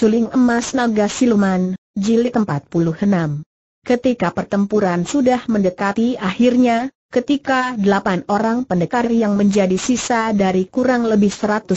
Suling Emas Naga Siluman, Jilid 46. Ketika pertempuran sudah mendekati akhirnya, ketika delapan orang pendekar yang menjadi sisa dari kurang lebih 150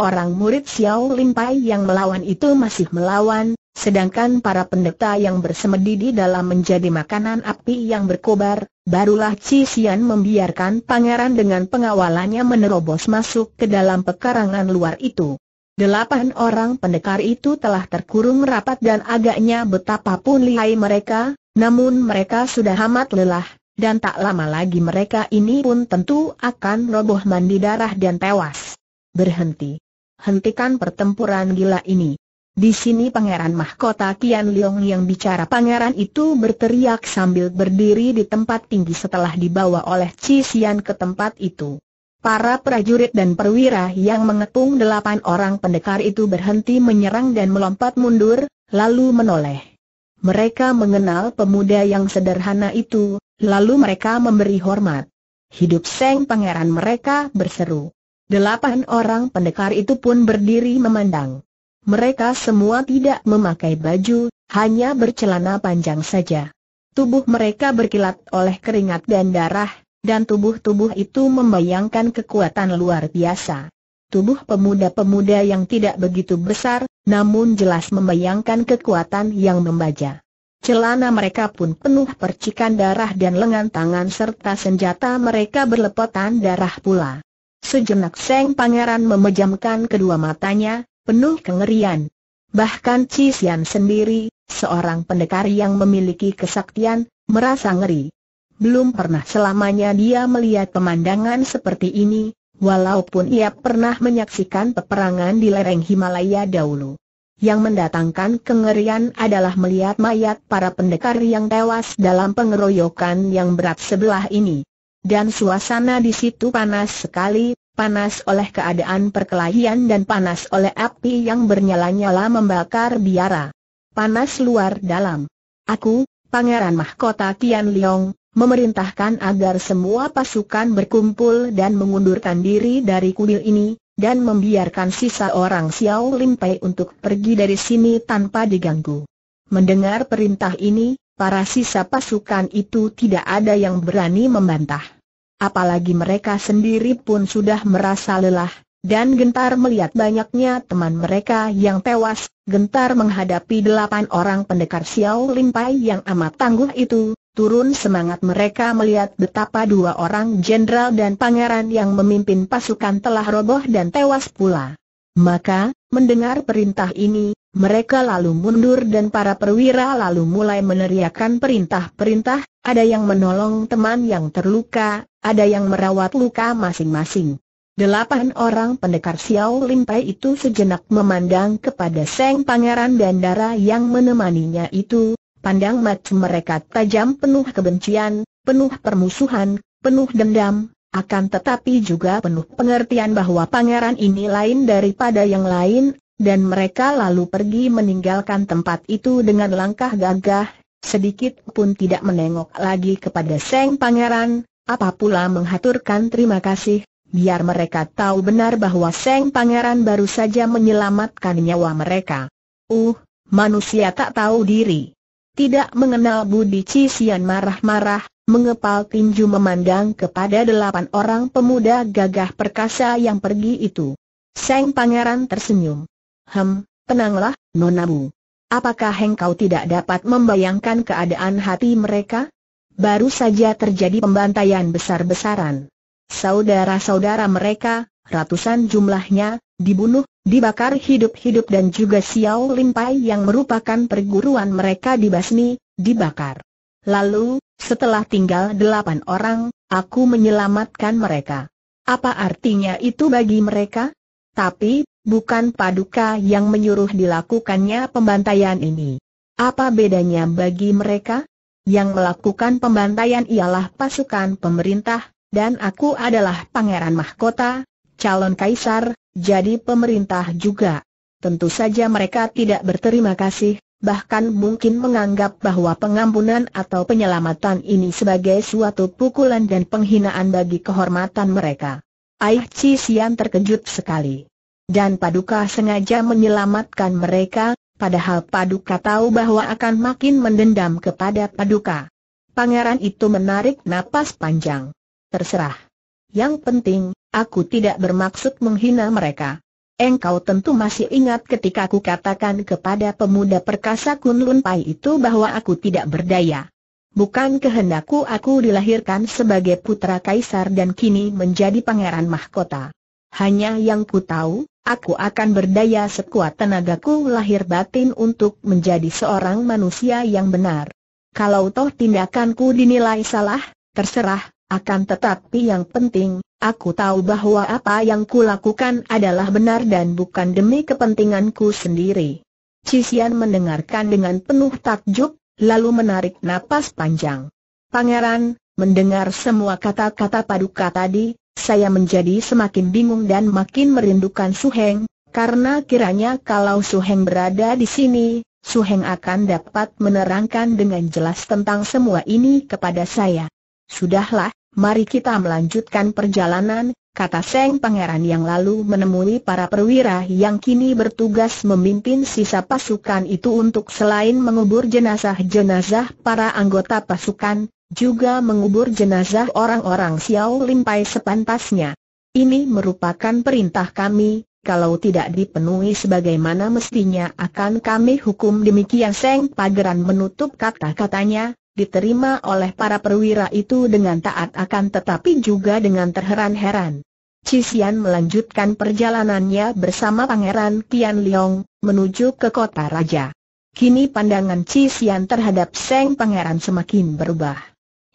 orang murid Xiao Limpai yang melawan itu masih melawan, sedangkan para pendeta yang bersemedi di dalam menjadi makanan api yang berkobar, barulah Xian membiarkan pangeran dengan pengawalannya menerobos masuk ke dalam pekarangan luar itu. Delapan orang pendekar itu telah terkurung rapat dan agaknya betapapun lihai mereka, namun mereka sudah amat lelah, dan tak lama lagi mereka ini pun tentu akan roboh mandi darah dan tewas. Berhenti. Hentikan pertempuran gila ini. Di sini Pangeran Mahkota Kian Leong yang bicara Pangeran itu berteriak sambil berdiri di tempat tinggi setelah dibawa oleh Cisian ke tempat itu. Para prajurit dan perwira yang mengepung delapan orang pendekar itu berhenti menyerang dan melompat mundur, lalu menoleh. Mereka mengenal pemuda yang sederhana itu, lalu mereka memberi hormat. Hidup Seng Pangeran mereka berseru. Delapan orang pendekar itu pun berdiri memandang. Mereka semua tidak memakai baju, hanya bercelana panjang saja. Tubuh mereka berkilat oleh keringat dan darah, dan tubuh-tubuh itu membayangkan kekuatan luar biasa. Tubuh pemuda-pemuda yang tidak begitu besar, namun jelas membayangkan kekuatan yang membaja. Celana mereka pun penuh percikan darah dan lengan tangan serta senjata mereka berlepotan darah pula. Sejenak Seng Pangeran memejamkan kedua matanya, penuh kengerian. Bahkan Cisian sendiri, seorang pendekar yang memiliki kesaktian, merasa ngeri. Belum pernah selamanya dia melihat pemandangan seperti ini, walaupun ia pernah menyaksikan peperangan di lereng Himalaya dahulu. Yang mendatangkan kengerian adalah melihat mayat para pendekar yang tewas dalam pengeroyokan yang berat sebelah ini. Dan suasana di situ panas sekali, panas oleh keadaan perkelahian dan panas oleh api yang bernyala-nyala membakar biara. Panas luar dalam. Aku, Pangeran Mahkota Tian Liong, memerintahkan agar semua pasukan berkumpul dan mengundurkan diri dari kuil ini, dan membiarkan sisa orang Xiao Lim Pei untuk pergi dari sini tanpa diganggu. Mendengar perintah ini, para sisa pasukan itu tidak ada yang berani membantah. Apalagi mereka sendiri pun sudah merasa lelah, dan gentar melihat banyaknya teman mereka yang tewas, gentar menghadapi delapan orang pendekar Xiao Lim yang amat tangguh itu, turun semangat mereka melihat betapa dua orang jenderal dan pangeran yang memimpin pasukan telah roboh dan tewas pula. Maka, mendengar perintah ini, mereka lalu mundur dan para perwira lalu mulai meneriakkan perintah-perintah, ada yang menolong teman yang terluka, ada yang merawat luka masing-masing. Delapan orang pendekar Xiao Limpai itu sejenak memandang kepada Seng Pangeran dan yang menemaninya itu, Pandang mata mereka tajam penuh kebencian, penuh permusuhan, penuh dendam, akan tetapi juga penuh pengertian bahwa pangeran ini lain daripada yang lain, dan mereka lalu pergi meninggalkan tempat itu dengan langkah gagah, sedikit pun tidak menengok lagi kepada Seng Pangeran, apa pula menghaturkan terima kasih, biar mereka tahu benar bahwa Seng Pangeran baru saja menyelamatkan nyawa mereka. Uh, manusia tak tahu diri. Tidak mengenal Budi Cisian marah-marah, mengepal tinju memandang kepada delapan orang pemuda gagah perkasa yang pergi itu. Seng pangeran tersenyum. Hem, tenanglah, nona bu. Apakah engkau tidak dapat membayangkan keadaan hati mereka? Baru saja terjadi pembantaian besar-besaran. Saudara-saudara mereka, ratusan jumlahnya, dibunuh, dibakar hidup-hidup dan juga Xiao Limpai yang merupakan perguruan mereka dibasmi, dibakar. Lalu, setelah tinggal delapan orang, aku menyelamatkan mereka. Apa artinya itu bagi mereka? Tapi, bukan paduka yang menyuruh dilakukannya pembantaian ini. Apa bedanya bagi mereka? Yang melakukan pembantaian ialah pasukan pemerintah, dan aku adalah pangeran mahkota, calon kaisar, jadi pemerintah juga. Tentu saja mereka tidak berterima kasih, bahkan mungkin menganggap bahwa pengampunan atau penyelamatan ini sebagai suatu pukulan dan penghinaan bagi kehormatan mereka. Aih Chi Sian terkejut sekali. Dan Paduka sengaja menyelamatkan mereka, padahal Paduka tahu bahwa akan makin mendendam kepada Paduka. Pangeran itu menarik napas panjang. Terserah. Yang penting, aku tidak bermaksud menghina mereka. Engkau tentu masih ingat ketika aku katakan kepada pemuda perkasa Kunlun Pai itu bahwa aku tidak berdaya. Bukan kehendakku aku dilahirkan sebagai putra kaisar dan kini menjadi pangeran mahkota. Hanya yang ku tahu, aku akan berdaya sekuat tenagaku lahir batin untuk menjadi seorang manusia yang benar. Kalau toh tindakanku dinilai salah, terserah, akan tetapi yang penting, aku tahu bahwa apa yang kulakukan adalah benar dan bukan demi kepentinganku sendiri. Cisian mendengarkan dengan penuh takjub, lalu menarik napas panjang. Pangeran, mendengar semua kata-kata paduka tadi, saya menjadi semakin bingung dan makin merindukan Suheng, karena kiranya kalau Suheng berada di sini, Suheng akan dapat menerangkan dengan jelas tentang semua ini kepada saya. Sudahlah, mari kita melanjutkan perjalanan, kata Seng Pangeran yang lalu menemui para perwira yang kini bertugas memimpin sisa pasukan itu untuk selain mengubur jenazah-jenazah para anggota pasukan, juga mengubur jenazah orang-orang Xiao Limpai sepantasnya. Ini merupakan perintah kami, kalau tidak dipenuhi sebagaimana mestinya akan kami hukum demikian Seng Pangeran menutup kata-katanya, diterima oleh para perwira itu dengan taat akan tetapi juga dengan terheran-heran. Cixian melanjutkan perjalanannya bersama Pangeran Tian Liong, menuju ke kota raja. Kini pandangan Cixian terhadap Seng Pangeran semakin berubah.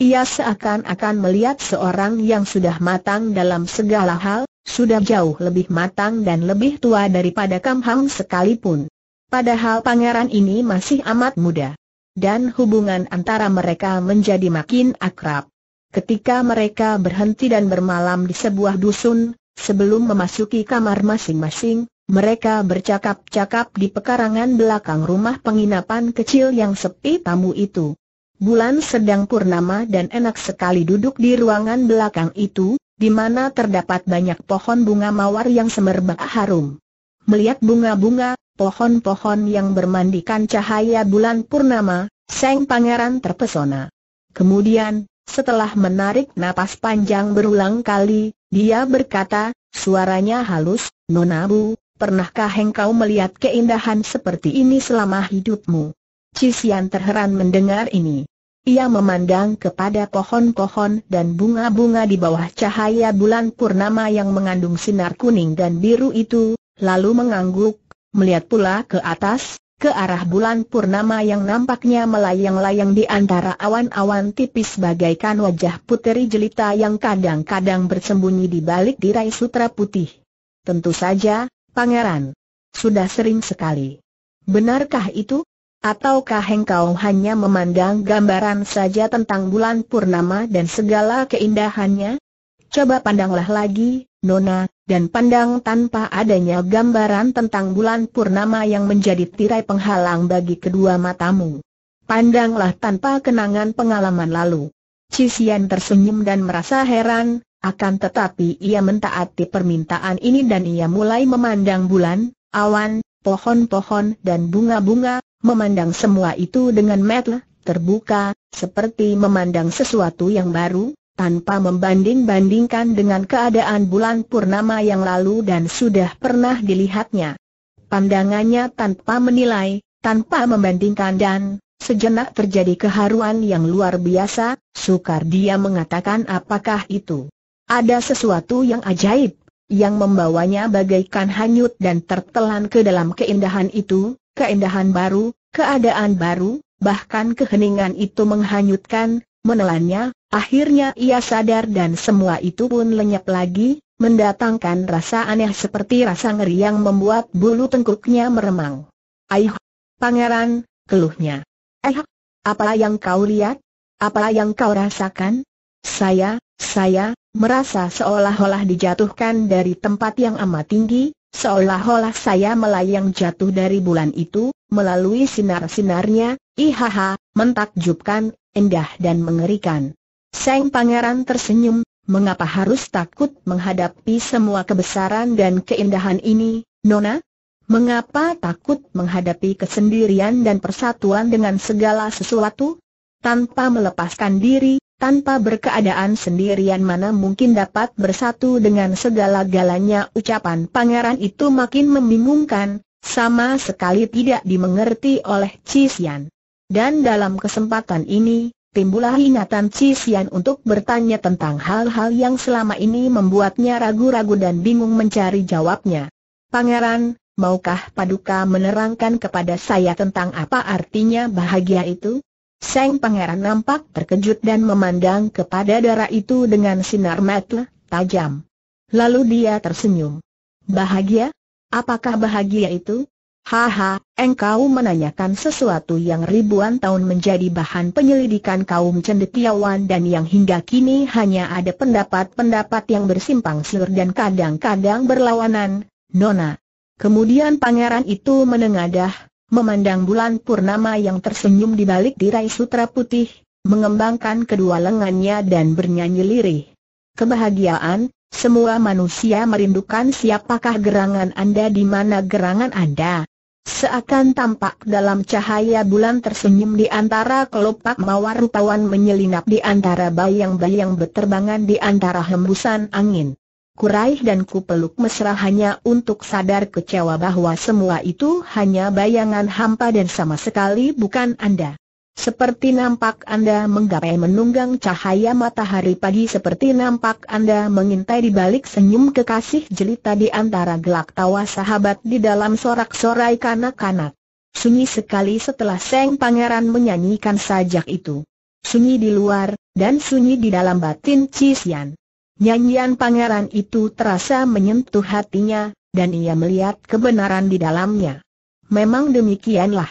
Ia seakan-akan melihat seorang yang sudah matang dalam segala hal, sudah jauh lebih matang dan lebih tua daripada Kam Hang sekalipun. Padahal pangeran ini masih amat muda dan hubungan antara mereka menjadi makin akrab. Ketika mereka berhenti dan bermalam di sebuah dusun, sebelum memasuki kamar masing-masing, mereka bercakap-cakap di pekarangan belakang rumah penginapan kecil yang sepi tamu itu. Bulan sedang purnama dan enak sekali duduk di ruangan belakang itu, di mana terdapat banyak pohon bunga mawar yang semerbak harum. Melihat bunga-bunga, pohon-pohon yang bermandikan cahaya bulan purnama, Seng Pangeran terpesona. Kemudian, setelah menarik napas panjang berulang kali, dia berkata, suaranya halus, Nonabu, pernahkah engkau melihat keindahan seperti ini selama hidupmu? Cisian terheran mendengar ini. Ia memandang kepada pohon-pohon dan bunga-bunga di bawah cahaya bulan purnama yang mengandung sinar kuning dan biru itu, lalu mengangguk, Melihat pula ke atas, ke arah bulan purnama yang nampaknya melayang-layang di antara awan-awan tipis bagaikan wajah puteri jelita yang kadang-kadang bersembunyi di balik tirai sutra putih. Tentu saja, pangeran. Sudah sering sekali. Benarkah itu? Ataukah engkau hanya memandang gambaran saja tentang bulan purnama dan segala keindahannya? Coba pandanglah lagi, Nona, dan pandang tanpa adanya gambaran tentang bulan purnama yang menjadi tirai penghalang bagi kedua matamu. Pandanglah tanpa kenangan pengalaman lalu. Cisian tersenyum dan merasa heran, akan tetapi ia mentaati permintaan ini dan ia mulai memandang bulan, awan, pohon-pohon dan bunga-bunga, memandang semua itu dengan mata terbuka, seperti memandang sesuatu yang baru, tanpa membanding-bandingkan dengan keadaan bulan purnama yang lalu dan sudah pernah dilihatnya. Pandangannya tanpa menilai, tanpa membandingkan dan, sejenak terjadi keharuan yang luar biasa, sukar dia mengatakan apakah itu. Ada sesuatu yang ajaib, yang membawanya bagaikan hanyut dan tertelan ke dalam keindahan itu, keindahan baru, keadaan baru, bahkan keheningan itu menghanyutkan, menelannya, akhirnya ia sadar dan semua itu pun lenyap lagi, mendatangkan rasa aneh seperti rasa ngeri yang membuat bulu tengkuknya meremang. Aih, pangeran, keluhnya. Eh, apa yang kau lihat? Apa yang kau rasakan? Saya, saya, merasa seolah-olah dijatuhkan dari tempat yang amat tinggi, seolah-olah saya melayang jatuh dari bulan itu, melalui sinar-sinarnya, ihaha, mentakjubkan, indah dan mengerikan. Sang pangeran tersenyum, mengapa harus takut menghadapi semua kebesaran dan keindahan ini, Nona? Mengapa takut menghadapi kesendirian dan persatuan dengan segala sesuatu? Tanpa melepaskan diri, tanpa berkeadaan sendirian mana mungkin dapat bersatu dengan segala-galanya ucapan pangeran itu makin membingungkan, sama sekali tidak dimengerti oleh Cisian. Dan dalam kesempatan ini, timbullah ingatan Cisian untuk bertanya tentang hal-hal yang selama ini membuatnya ragu-ragu dan bingung mencari jawabnya. Pangeran, maukah Paduka menerangkan kepada saya tentang apa artinya bahagia itu? Seng Pangeran nampak terkejut dan memandang kepada darah itu dengan sinar mata tajam. Lalu dia tersenyum. Bahagia? Apakah bahagia itu? Haha, engkau menanyakan sesuatu yang ribuan tahun menjadi bahan penyelidikan kaum cendekiawan dan yang hingga kini hanya ada pendapat-pendapat yang bersimpang siur dan kadang-kadang berlawanan, Nona. Kemudian pangeran itu menengadah, memandang bulan purnama yang tersenyum di balik tirai sutra putih, mengembangkan kedua lengannya dan bernyanyi lirih. Kebahagiaan, semua manusia merindukan siapakah gerangan Anda di mana gerangan Anda. Seakan tampak dalam cahaya bulan tersenyum di antara kelopak mawar rupawan menyelinap di antara bayang-bayang berterbangan di antara hembusan angin. Kuraih dan ku peluk mesra hanya untuk sadar kecewa bahwa semua itu hanya bayangan hampa dan sama sekali bukan Anda. Seperti nampak Anda menggapai menunggang cahaya matahari pagi seperti nampak Anda mengintai di balik senyum kekasih jelita di antara gelak tawa sahabat di dalam sorak-sorai kanak-kanak. Sunyi sekali setelah Seng Pangeran menyanyikan sajak itu. Sunyi di luar, dan sunyi di dalam batin Cisian. Nyanyian pangeran itu terasa menyentuh hatinya, dan ia melihat kebenaran di dalamnya. Memang demikianlah.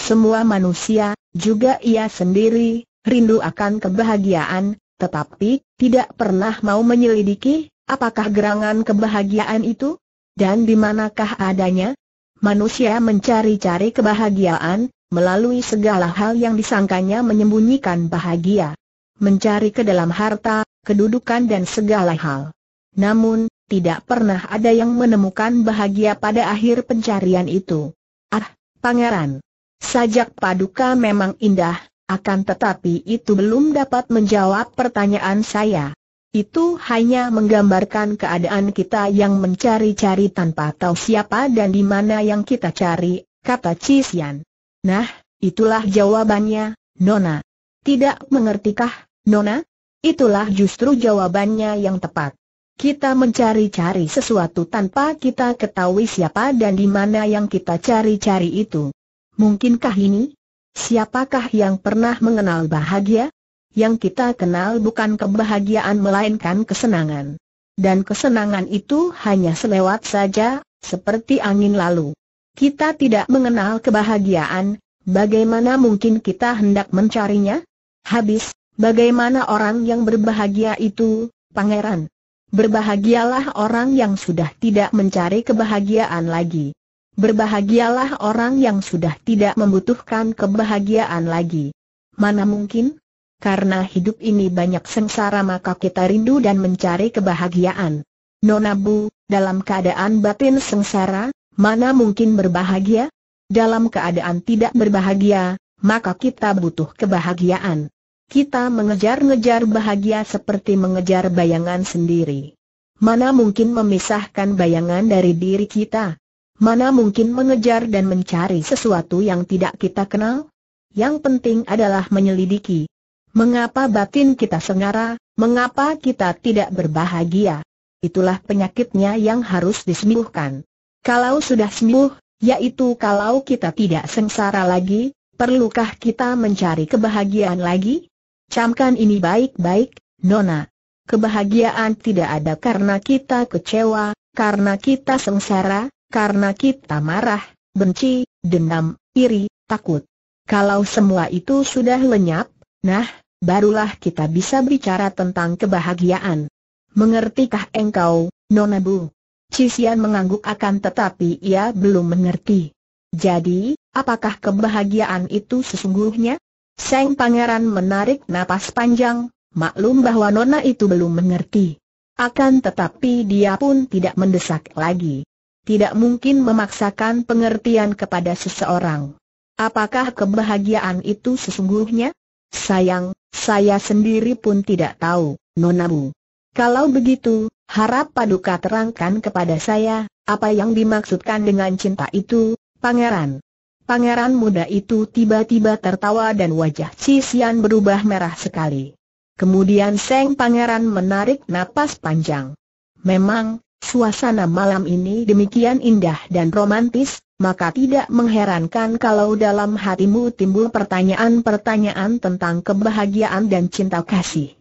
Semua manusia, juga ia sendiri, rindu akan kebahagiaan, tetapi tidak pernah mau menyelidiki apakah gerangan kebahagiaan itu dan di manakah adanya. Manusia mencari-cari kebahagiaan melalui segala hal yang disangkanya menyembunyikan bahagia, mencari ke dalam harta, kedudukan dan segala hal. Namun, tidak pernah ada yang menemukan bahagia pada akhir pencarian itu. Ah, pangeran, Sajak paduka memang indah, akan tetapi itu belum dapat menjawab pertanyaan saya. Itu hanya menggambarkan keadaan kita yang mencari-cari tanpa tahu siapa dan di mana yang kita cari, kata Cisian. Nah, itulah jawabannya, Nona. Tidak mengertikah, Nona? Itulah justru jawabannya yang tepat. Kita mencari-cari sesuatu tanpa kita ketahui siapa dan di mana yang kita cari-cari itu. Mungkinkah ini? Siapakah yang pernah mengenal bahagia? Yang kita kenal bukan kebahagiaan melainkan kesenangan. Dan kesenangan itu hanya selewat saja, seperti angin lalu. Kita tidak mengenal kebahagiaan, bagaimana mungkin kita hendak mencarinya? Habis, bagaimana orang yang berbahagia itu, pangeran? Berbahagialah orang yang sudah tidak mencari kebahagiaan lagi. Berbahagialah orang yang sudah tidak membutuhkan kebahagiaan lagi. Mana mungkin? Karena hidup ini banyak sengsara maka kita rindu dan mencari kebahagiaan. Nona Bu, dalam keadaan batin sengsara, mana mungkin berbahagia? Dalam keadaan tidak berbahagia, maka kita butuh kebahagiaan. Kita mengejar-ngejar bahagia seperti mengejar bayangan sendiri. Mana mungkin memisahkan bayangan dari diri kita? Mana mungkin mengejar dan mencari sesuatu yang tidak kita kenal? Yang penting adalah menyelidiki. Mengapa batin kita sengara, mengapa kita tidak berbahagia? Itulah penyakitnya yang harus disembuhkan. Kalau sudah sembuh, yaitu kalau kita tidak sengsara lagi, perlukah kita mencari kebahagiaan lagi? Camkan ini baik-baik, Nona. Kebahagiaan tidak ada karena kita kecewa, karena kita sengsara, karena kita marah, benci, dendam, iri, takut. Kalau semua itu sudah lenyap, nah, barulah kita bisa bicara tentang kebahagiaan. Mengertikah engkau, Nona Bu? Cisian mengangguk akan tetapi ia belum mengerti. Jadi, apakah kebahagiaan itu sesungguhnya? Seng Pangeran menarik napas panjang, maklum bahwa Nona itu belum mengerti. Akan tetapi dia pun tidak mendesak lagi tidak mungkin memaksakan pengertian kepada seseorang. Apakah kebahagiaan itu sesungguhnya? Sayang, saya sendiri pun tidak tahu, Nonabu. Kalau begitu, harap Paduka terangkan kepada saya, apa yang dimaksudkan dengan cinta itu, Pangeran. Pangeran muda itu tiba-tiba tertawa dan wajah Cisian berubah merah sekali. Kemudian Seng Pangeran menarik napas panjang. Memang, Suasana malam ini demikian indah dan romantis, maka tidak mengherankan kalau dalam hatimu timbul pertanyaan-pertanyaan tentang kebahagiaan dan cinta kasih.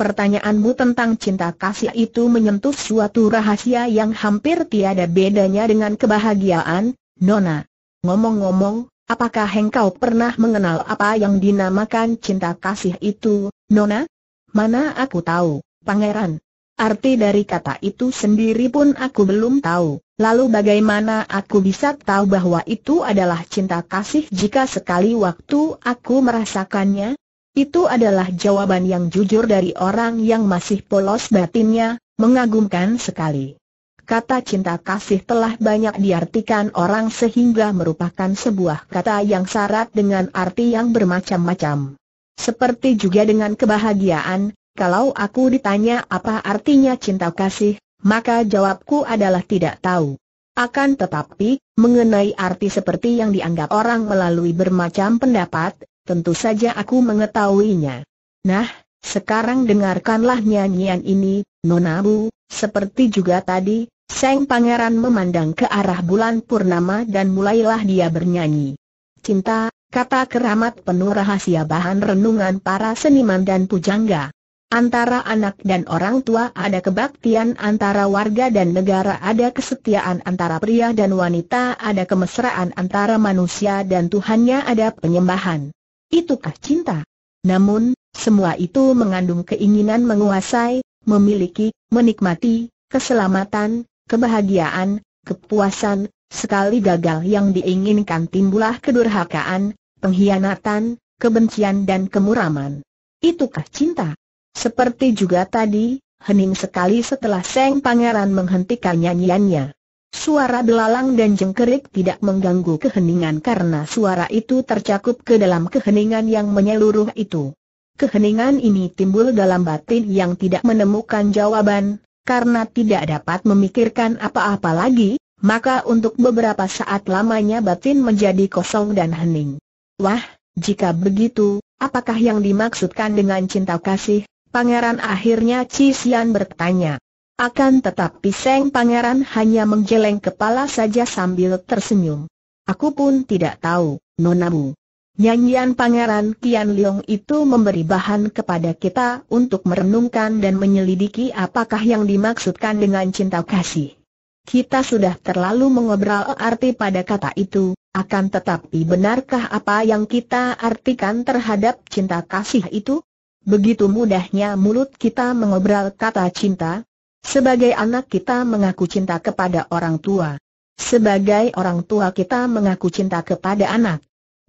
Pertanyaanmu tentang cinta kasih itu menyentuh suatu rahasia yang hampir tiada bedanya dengan kebahagiaan, Nona. Ngomong-ngomong, apakah engkau pernah mengenal apa yang dinamakan cinta kasih itu, Nona? Mana aku tahu, Pangeran, Arti dari kata itu sendiri pun aku belum tahu, lalu bagaimana aku bisa tahu bahwa itu adalah cinta kasih jika sekali waktu aku merasakannya? Itu adalah jawaban yang jujur dari orang yang masih polos batinnya, mengagumkan sekali. Kata cinta kasih telah banyak diartikan orang sehingga merupakan sebuah kata yang syarat dengan arti yang bermacam-macam. Seperti juga dengan kebahagiaan, kalau aku ditanya apa artinya cinta kasih, maka jawabku adalah tidak tahu. Akan tetapi, mengenai arti seperti yang dianggap orang melalui bermacam pendapat, tentu saja aku mengetahuinya. Nah, sekarang dengarkanlah nyanyian ini, Nonabu, seperti juga tadi, Seng Pangeran memandang ke arah bulan purnama dan mulailah dia bernyanyi. Cinta, kata keramat penuh rahasia bahan renungan para seniman dan pujangga. Antara anak dan orang tua ada kebaktian antara warga dan negara ada kesetiaan antara pria dan wanita ada kemesraan antara manusia dan Tuhannya ada penyembahan. Itukah cinta? Namun, semua itu mengandung keinginan menguasai, memiliki, menikmati, keselamatan, kebahagiaan, kepuasan, sekali gagal yang diinginkan timbulah kedurhakaan, pengkhianatan, kebencian dan kemuraman. Itukah cinta? Seperti juga tadi, hening sekali setelah Seng Pangeran menghentikan nyanyiannya. Suara belalang dan jengkerik tidak mengganggu keheningan karena suara itu tercakup ke dalam keheningan yang menyeluruh itu. Keheningan ini timbul dalam batin yang tidak menemukan jawaban, karena tidak dapat memikirkan apa-apa lagi, maka untuk beberapa saat lamanya batin menjadi kosong dan hening. Wah, jika begitu, apakah yang dimaksudkan dengan cinta kasih? Pangeran akhirnya Cisian bertanya. Akan tetapi Seng Pangeran hanya menggeleng kepala saja sambil tersenyum. Aku pun tidak tahu, Nonamu. Nyanyian Pangeran Kian Leong itu memberi bahan kepada kita untuk merenungkan dan menyelidiki apakah yang dimaksudkan dengan cinta kasih. Kita sudah terlalu mengobrol arti pada kata itu, akan tetapi benarkah apa yang kita artikan terhadap cinta kasih itu? Begitu mudahnya mulut kita mengobrol kata cinta. Sebagai anak kita mengaku cinta kepada orang tua. Sebagai orang tua kita mengaku cinta kepada anak.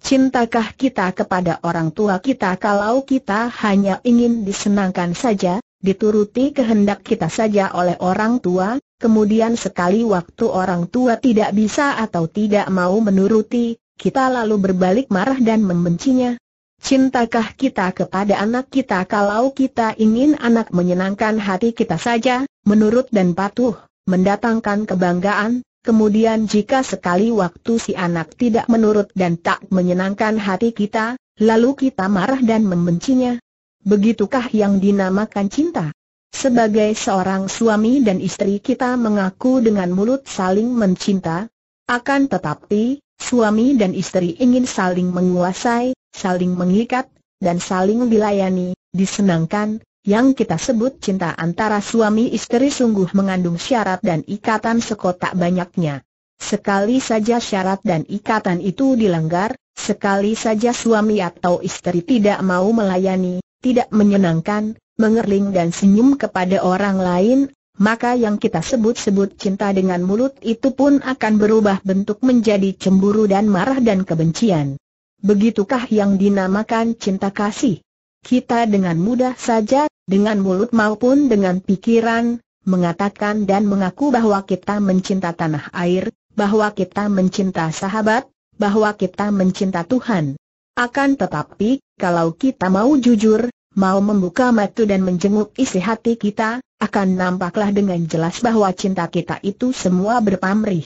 Cintakah kita kepada orang tua kita kalau kita hanya ingin disenangkan saja, dituruti kehendak kita saja oleh orang tua, kemudian sekali waktu orang tua tidak bisa atau tidak mau menuruti, kita lalu berbalik marah dan membencinya? Cintakah kita kepada anak kita kalau kita ingin anak menyenangkan hati kita saja, menurut dan patuh, mendatangkan kebanggaan, kemudian jika sekali waktu si anak tidak menurut dan tak menyenangkan hati kita, lalu kita marah dan membencinya? Begitukah yang dinamakan cinta? Sebagai seorang suami dan istri kita mengaku dengan mulut saling mencinta, akan tetapi, suami dan istri ingin saling menguasai, saling mengikat, dan saling dilayani, disenangkan, yang kita sebut cinta antara suami istri sungguh mengandung syarat dan ikatan sekotak banyaknya. Sekali saja syarat dan ikatan itu dilanggar, sekali saja suami atau istri tidak mau melayani, tidak menyenangkan, mengerling dan senyum kepada orang lain, maka yang kita sebut-sebut cinta dengan mulut itu pun akan berubah bentuk menjadi cemburu dan marah dan kebencian. Begitukah yang dinamakan cinta kasih? Kita dengan mudah saja, dengan mulut maupun dengan pikiran, mengatakan dan mengaku bahwa kita mencinta tanah air, bahwa kita mencinta sahabat, bahwa kita mencinta Tuhan. Akan tetapi, kalau kita mau jujur, mau membuka mata dan menjenguk isi hati kita, akan nampaklah dengan jelas bahwa cinta kita itu semua berpamrih.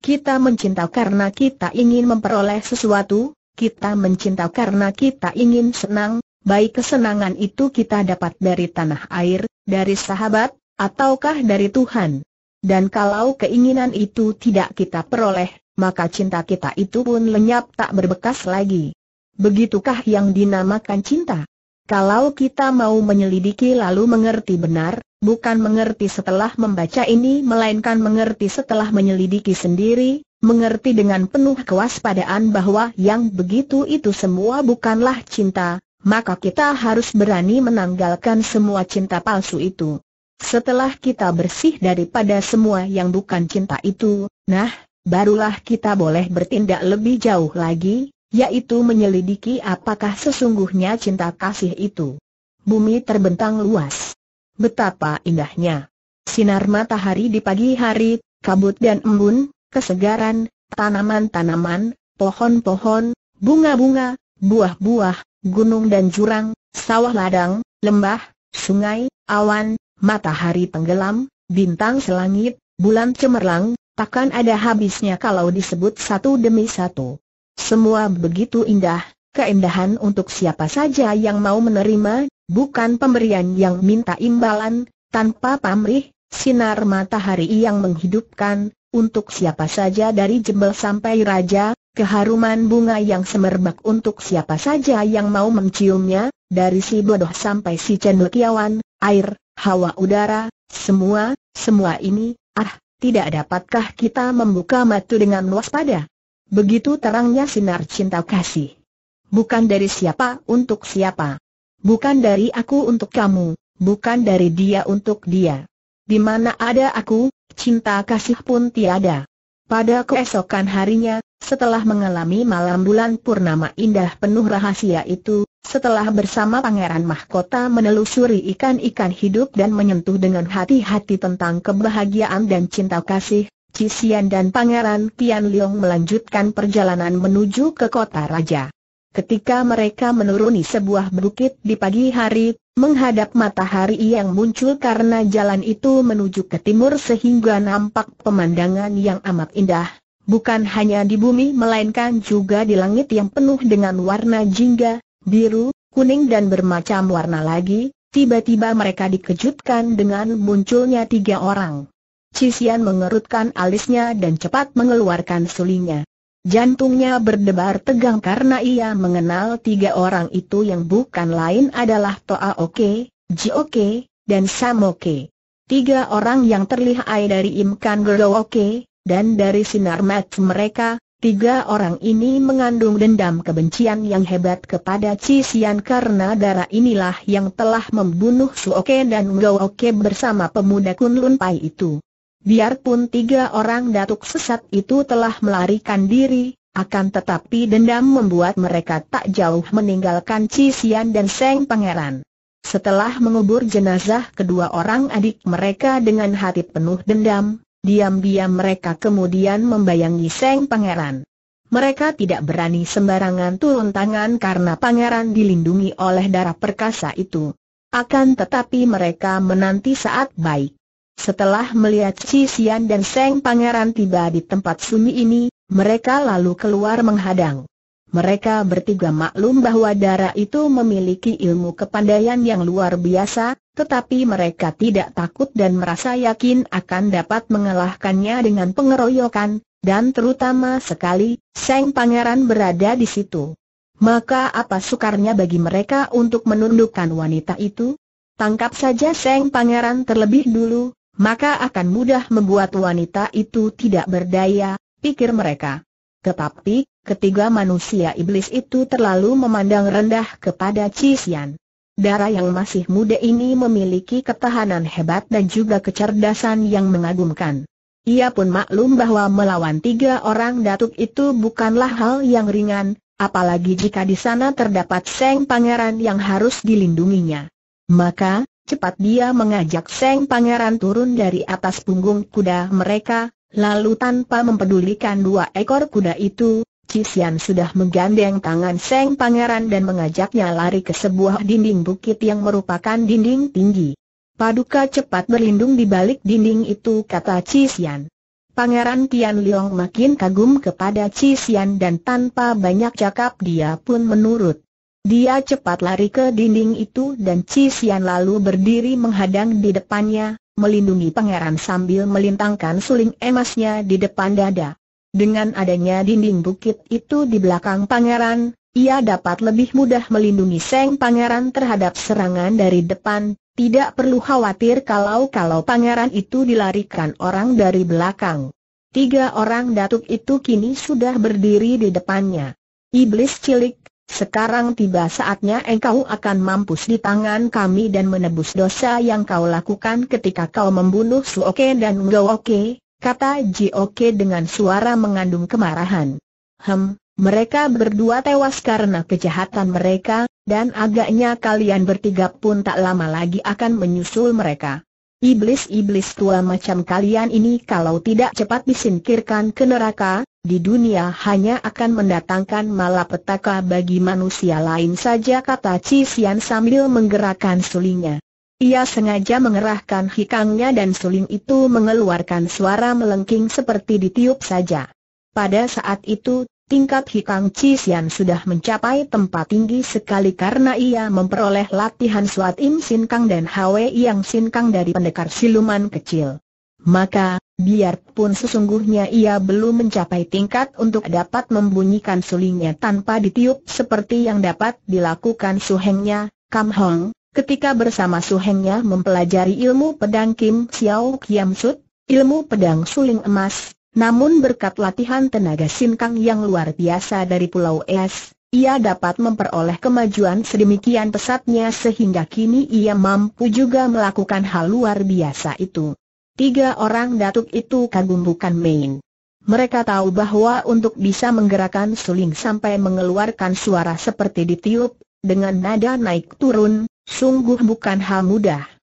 Kita mencinta karena kita ingin memperoleh sesuatu, kita mencinta karena kita ingin senang, baik kesenangan itu kita dapat dari tanah air, dari sahabat, ataukah dari Tuhan. Dan kalau keinginan itu tidak kita peroleh, maka cinta kita itu pun lenyap tak berbekas lagi. Begitukah yang dinamakan cinta? Kalau kita mau menyelidiki lalu mengerti benar, bukan mengerti setelah membaca ini melainkan mengerti setelah menyelidiki sendiri, mengerti dengan penuh kewaspadaan bahwa yang begitu itu semua bukanlah cinta, maka kita harus berani menanggalkan semua cinta palsu itu. Setelah kita bersih daripada semua yang bukan cinta itu, nah, barulah kita boleh bertindak lebih jauh lagi, yaitu menyelidiki apakah sesungguhnya cinta kasih itu. Bumi terbentang luas. Betapa indahnya. Sinar matahari di pagi hari, kabut dan embun, kesegaran, tanaman-tanaman, pohon-pohon, bunga-bunga, buah-buah, gunung dan jurang, sawah ladang, lembah, sungai, awan, matahari tenggelam, bintang selangit, bulan cemerlang, takkan ada habisnya kalau disebut satu demi satu. Semua begitu indah, keindahan untuk siapa saja yang mau menerima, bukan pemberian yang minta imbalan, tanpa pamrih, sinar matahari yang menghidupkan, untuk siapa saja dari jembel sampai raja, keharuman bunga yang semerbak untuk siapa saja yang mau menciumnya, dari si bodoh sampai si cendekiawan, air, hawa udara, semua, semua ini, ah, tidak dapatkah kita membuka mata dengan waspada? Begitu terangnya sinar cinta kasih. Bukan dari siapa untuk siapa. Bukan dari aku untuk kamu, bukan dari dia untuk dia. Di mana ada aku, cinta kasih pun tiada. Pada keesokan harinya, setelah mengalami malam bulan purnama indah penuh rahasia itu, setelah bersama Pangeran Mahkota menelusuri ikan-ikan hidup dan menyentuh dengan hati-hati tentang kebahagiaan dan cinta kasih, Cisian dan Pangeran Tian Liong melanjutkan perjalanan menuju ke kota raja. Ketika mereka menuruni sebuah bukit di pagi hari, Menghadap matahari yang muncul karena jalan itu menuju ke timur sehingga nampak pemandangan yang amat indah, bukan hanya di bumi melainkan juga di langit yang penuh dengan warna jingga, biru, kuning dan bermacam warna lagi, tiba-tiba mereka dikejutkan dengan munculnya tiga orang. Cisian mengerutkan alisnya dan cepat mengeluarkan sulingnya. Jantungnya berdebar tegang karena ia mengenal tiga orang itu yang bukan lain adalah Toa Oke, Ji Oke, dan Sam Oke. Tiga orang yang terlihai dari Imkan Oke, dan dari sinar mat mereka, tiga orang ini mengandung dendam kebencian yang hebat kepada Cisian karena darah inilah yang telah membunuh Su Oke dan Oke bersama pemuda Kunlun Pai itu. Biarpun tiga orang datuk sesat itu telah melarikan diri, akan tetapi dendam membuat mereka tak jauh meninggalkan Cisian dan Seng Pangeran. Setelah mengubur jenazah kedua orang adik mereka dengan hati penuh dendam, diam-diam mereka kemudian membayangi Seng Pangeran. Mereka tidak berani sembarangan turun tangan karena pangeran dilindungi oleh darah perkasa itu. Akan tetapi mereka menanti saat baik. Setelah melihat Xian dan Seng Pangeran tiba di tempat sunyi ini, mereka lalu keluar menghadang. Mereka bertiga maklum bahwa darah itu memiliki ilmu kepandaian yang luar biasa, tetapi mereka tidak takut dan merasa yakin akan dapat mengalahkannya dengan pengeroyokan, dan terutama sekali, Seng Pangeran berada di situ. Maka apa sukarnya bagi mereka untuk menundukkan wanita itu? Tangkap saja Seng Pangeran terlebih dulu, maka akan mudah membuat wanita itu tidak berdaya, pikir mereka. Tetapi, ketiga manusia iblis itu terlalu memandang rendah kepada Cisian. Darah yang masih muda ini memiliki ketahanan hebat dan juga kecerdasan yang mengagumkan. Ia pun maklum bahwa melawan tiga orang datuk itu bukanlah hal yang ringan, apalagi jika di sana terdapat Seng Pangeran yang harus dilindunginya. Maka, Cepat dia mengajak Seng Pangeran turun dari atas punggung kuda mereka, lalu tanpa mempedulikan dua ekor kuda itu, Cisian sudah menggandeng tangan Seng Pangeran dan mengajaknya lari ke sebuah dinding bukit yang merupakan dinding tinggi. Paduka cepat berlindung di balik dinding itu kata Cisian. Pangeran Tian Liong makin kagum kepada Cisian dan tanpa banyak cakap dia pun menurut. Dia cepat lari ke dinding itu dan Cisian lalu berdiri menghadang di depannya, melindungi pangeran sambil melintangkan suling emasnya di depan dada. Dengan adanya dinding bukit itu di belakang pangeran, ia dapat lebih mudah melindungi Seng Pangeran terhadap serangan dari depan, tidak perlu khawatir kalau-kalau pangeran itu dilarikan orang dari belakang. Tiga orang datuk itu kini sudah berdiri di depannya. Iblis cilik, sekarang tiba saatnya engkau akan mampus di tangan kami dan menebus dosa yang kau lakukan ketika kau membunuh Suoke dan Ngooke, kata Jioke dengan suara mengandung kemarahan. Hem, mereka berdua tewas karena kejahatan mereka, dan agaknya kalian bertiga pun tak lama lagi akan menyusul mereka. Iblis-iblis tua macam kalian ini kalau tidak cepat disingkirkan ke neraka, di dunia hanya akan mendatangkan malapetaka bagi manusia lain saja kata Cisian sambil menggerakkan sulingnya. Ia sengaja mengerahkan hikangnya dan suling itu mengeluarkan suara melengking seperti ditiup saja. Pada saat itu, Tingkat Hikang Chisian sudah mencapai tempat tinggi sekali karena ia memperoleh latihan Suat Im Sin Kang dan Hwe Yang Sin Kang dari pendekar siluman kecil. Maka, biarpun sesungguhnya ia belum mencapai tingkat untuk dapat membunyikan sulingnya tanpa ditiup seperti yang dapat dilakukan suhengnya, Kam Hong, ketika bersama suhengnya mempelajari ilmu pedang Kim Xiao Kiam Sut, ilmu pedang suling emas, namun berkat latihan tenaga sinkang yang luar biasa dari Pulau Es, ia dapat memperoleh kemajuan sedemikian pesatnya sehingga kini ia mampu juga melakukan hal luar biasa itu. Tiga orang datuk itu kagum bukan main. Mereka tahu bahwa untuk bisa menggerakkan suling sampai mengeluarkan suara seperti ditiup, dengan nada naik turun, sungguh bukan hal mudah.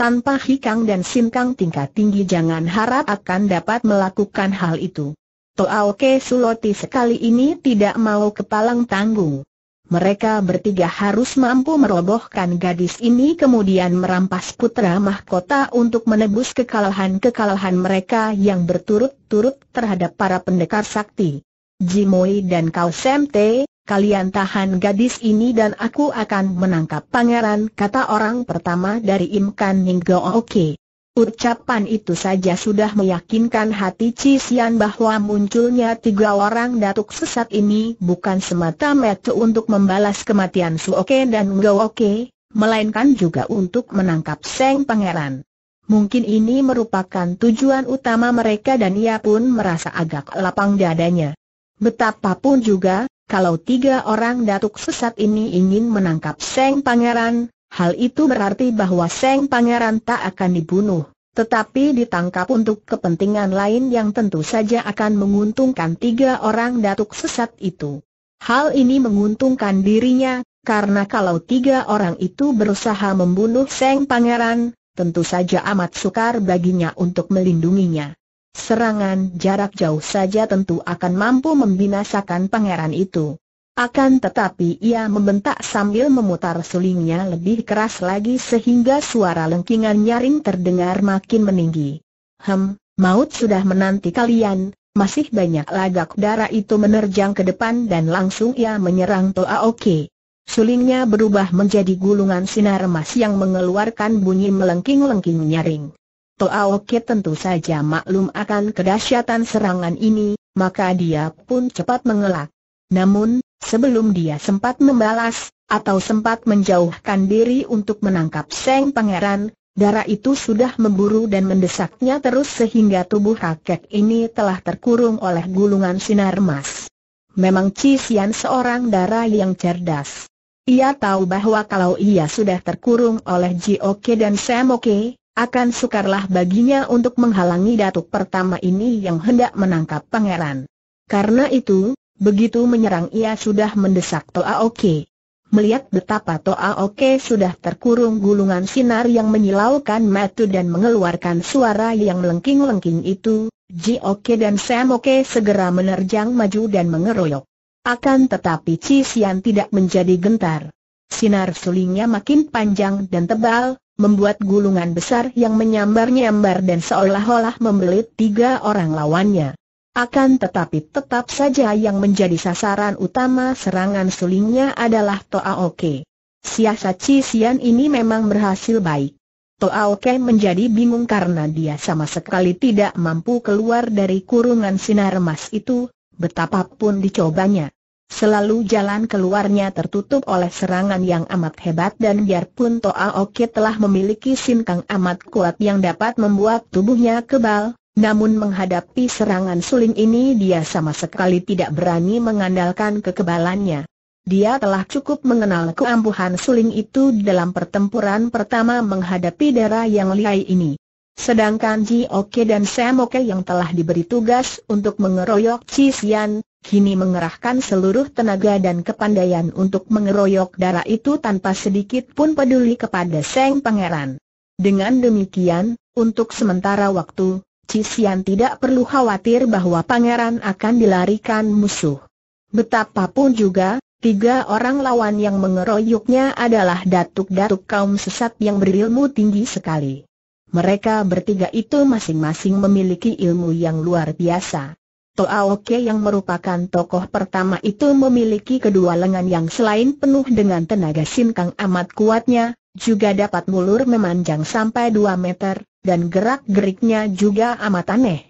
Tanpa Hikang dan Sinkang tingkat tinggi jangan harap akan dapat melakukan hal itu. Toa Oke Suloti sekali ini tidak mau kepalang tanggung. Mereka bertiga harus mampu merobohkan gadis ini kemudian merampas putra mahkota untuk menebus kekalahan-kekalahan mereka yang berturut-turut terhadap para pendekar sakti. Jimoi dan Kau Semte, kalian tahan gadis ini dan aku akan menangkap pangeran kata orang pertama dari Imkan Go Oke. Ucapan itu saja sudah meyakinkan hati Cisian bahwa munculnya tiga orang datuk sesat ini bukan semata-mata untuk membalas kematian Suoke dan Go Oke, melainkan juga untuk menangkap Seng Pangeran. Mungkin ini merupakan tujuan utama mereka dan ia pun merasa agak lapang dadanya. Betapapun juga, kalau tiga orang datuk sesat ini ingin menangkap Seng Pangeran, hal itu berarti bahwa Seng Pangeran tak akan dibunuh, tetapi ditangkap untuk kepentingan lain yang tentu saja akan menguntungkan tiga orang datuk sesat itu. Hal ini menguntungkan dirinya, karena kalau tiga orang itu berusaha membunuh Seng Pangeran, tentu saja amat sukar baginya untuk melindunginya. Serangan jarak jauh saja tentu akan mampu membinasakan pangeran itu. Akan tetapi ia membentak sambil memutar sulingnya lebih keras lagi sehingga suara lengkingan nyaring terdengar makin meninggi. Hem, maut sudah menanti kalian, masih banyak lagak darah itu menerjang ke depan dan langsung ia menyerang Toa Oke. Sulingnya berubah menjadi gulungan sinar emas yang mengeluarkan bunyi melengking-lengking nyaring. Oke tentu saja maklum akan kedahsyatan serangan ini, maka dia pun cepat mengelak. Namun, sebelum dia sempat membalas, atau sempat menjauhkan diri untuk menangkap Seng Pangeran, darah itu sudah memburu dan mendesaknya terus sehingga tubuh kakek ini telah terkurung oleh gulungan sinar emas. Memang Cisian seorang darah yang cerdas. Ia tahu bahwa kalau ia sudah terkurung oleh Jioke dan Samoke, akan sukarlah baginya untuk menghalangi datuk pertama ini yang hendak menangkap pangeran. Karena itu, begitu menyerang ia sudah mendesak Toa Oke. Melihat betapa Toa Oke sudah terkurung gulungan sinar yang menyilaukan mata dan mengeluarkan suara yang lengking lengking itu, Ji Oke dan Sam Oke segera menerjang maju dan mengeroyok. Akan tetapi Cisian tidak menjadi gentar. Sinar sulingnya makin panjang dan tebal, membuat gulungan besar yang menyambar-nyambar dan seolah-olah membelit tiga orang lawannya. Akan tetapi tetap saja yang menjadi sasaran utama serangan sulingnya adalah Toa Oke. Siasat Cisian ini memang berhasil baik. Toa Oke menjadi bingung karena dia sama sekali tidak mampu keluar dari kurungan sinar emas itu, betapapun dicobanya. Selalu jalan keluarnya tertutup oleh serangan yang amat hebat dan biarpun Toa Oki telah memiliki sinkang amat kuat yang dapat membuat tubuhnya kebal, namun menghadapi serangan suling ini dia sama sekali tidak berani mengandalkan kekebalannya. Dia telah cukup mengenal keampuhan suling itu dalam pertempuran pertama menghadapi darah yang lihai ini. Sedangkan Ji Oke dan Sam Oke yang telah diberi tugas untuk mengeroyok Chi Xian, kini mengerahkan seluruh tenaga dan kepandaian untuk mengeroyok darah itu tanpa sedikit pun peduli kepada Seng Pangeran. Dengan demikian, untuk sementara waktu, Cisian tidak perlu khawatir bahwa pangeran akan dilarikan musuh. Betapapun juga, tiga orang lawan yang mengeroyoknya adalah datuk-datuk kaum sesat yang berilmu tinggi sekali. Mereka bertiga itu masing-masing memiliki ilmu yang luar biasa. Toaoke yang merupakan tokoh pertama itu memiliki kedua lengan yang selain penuh dengan tenaga sinkang amat kuatnya, juga dapat mulur memanjang sampai 2 meter, dan gerak-geriknya juga amat aneh.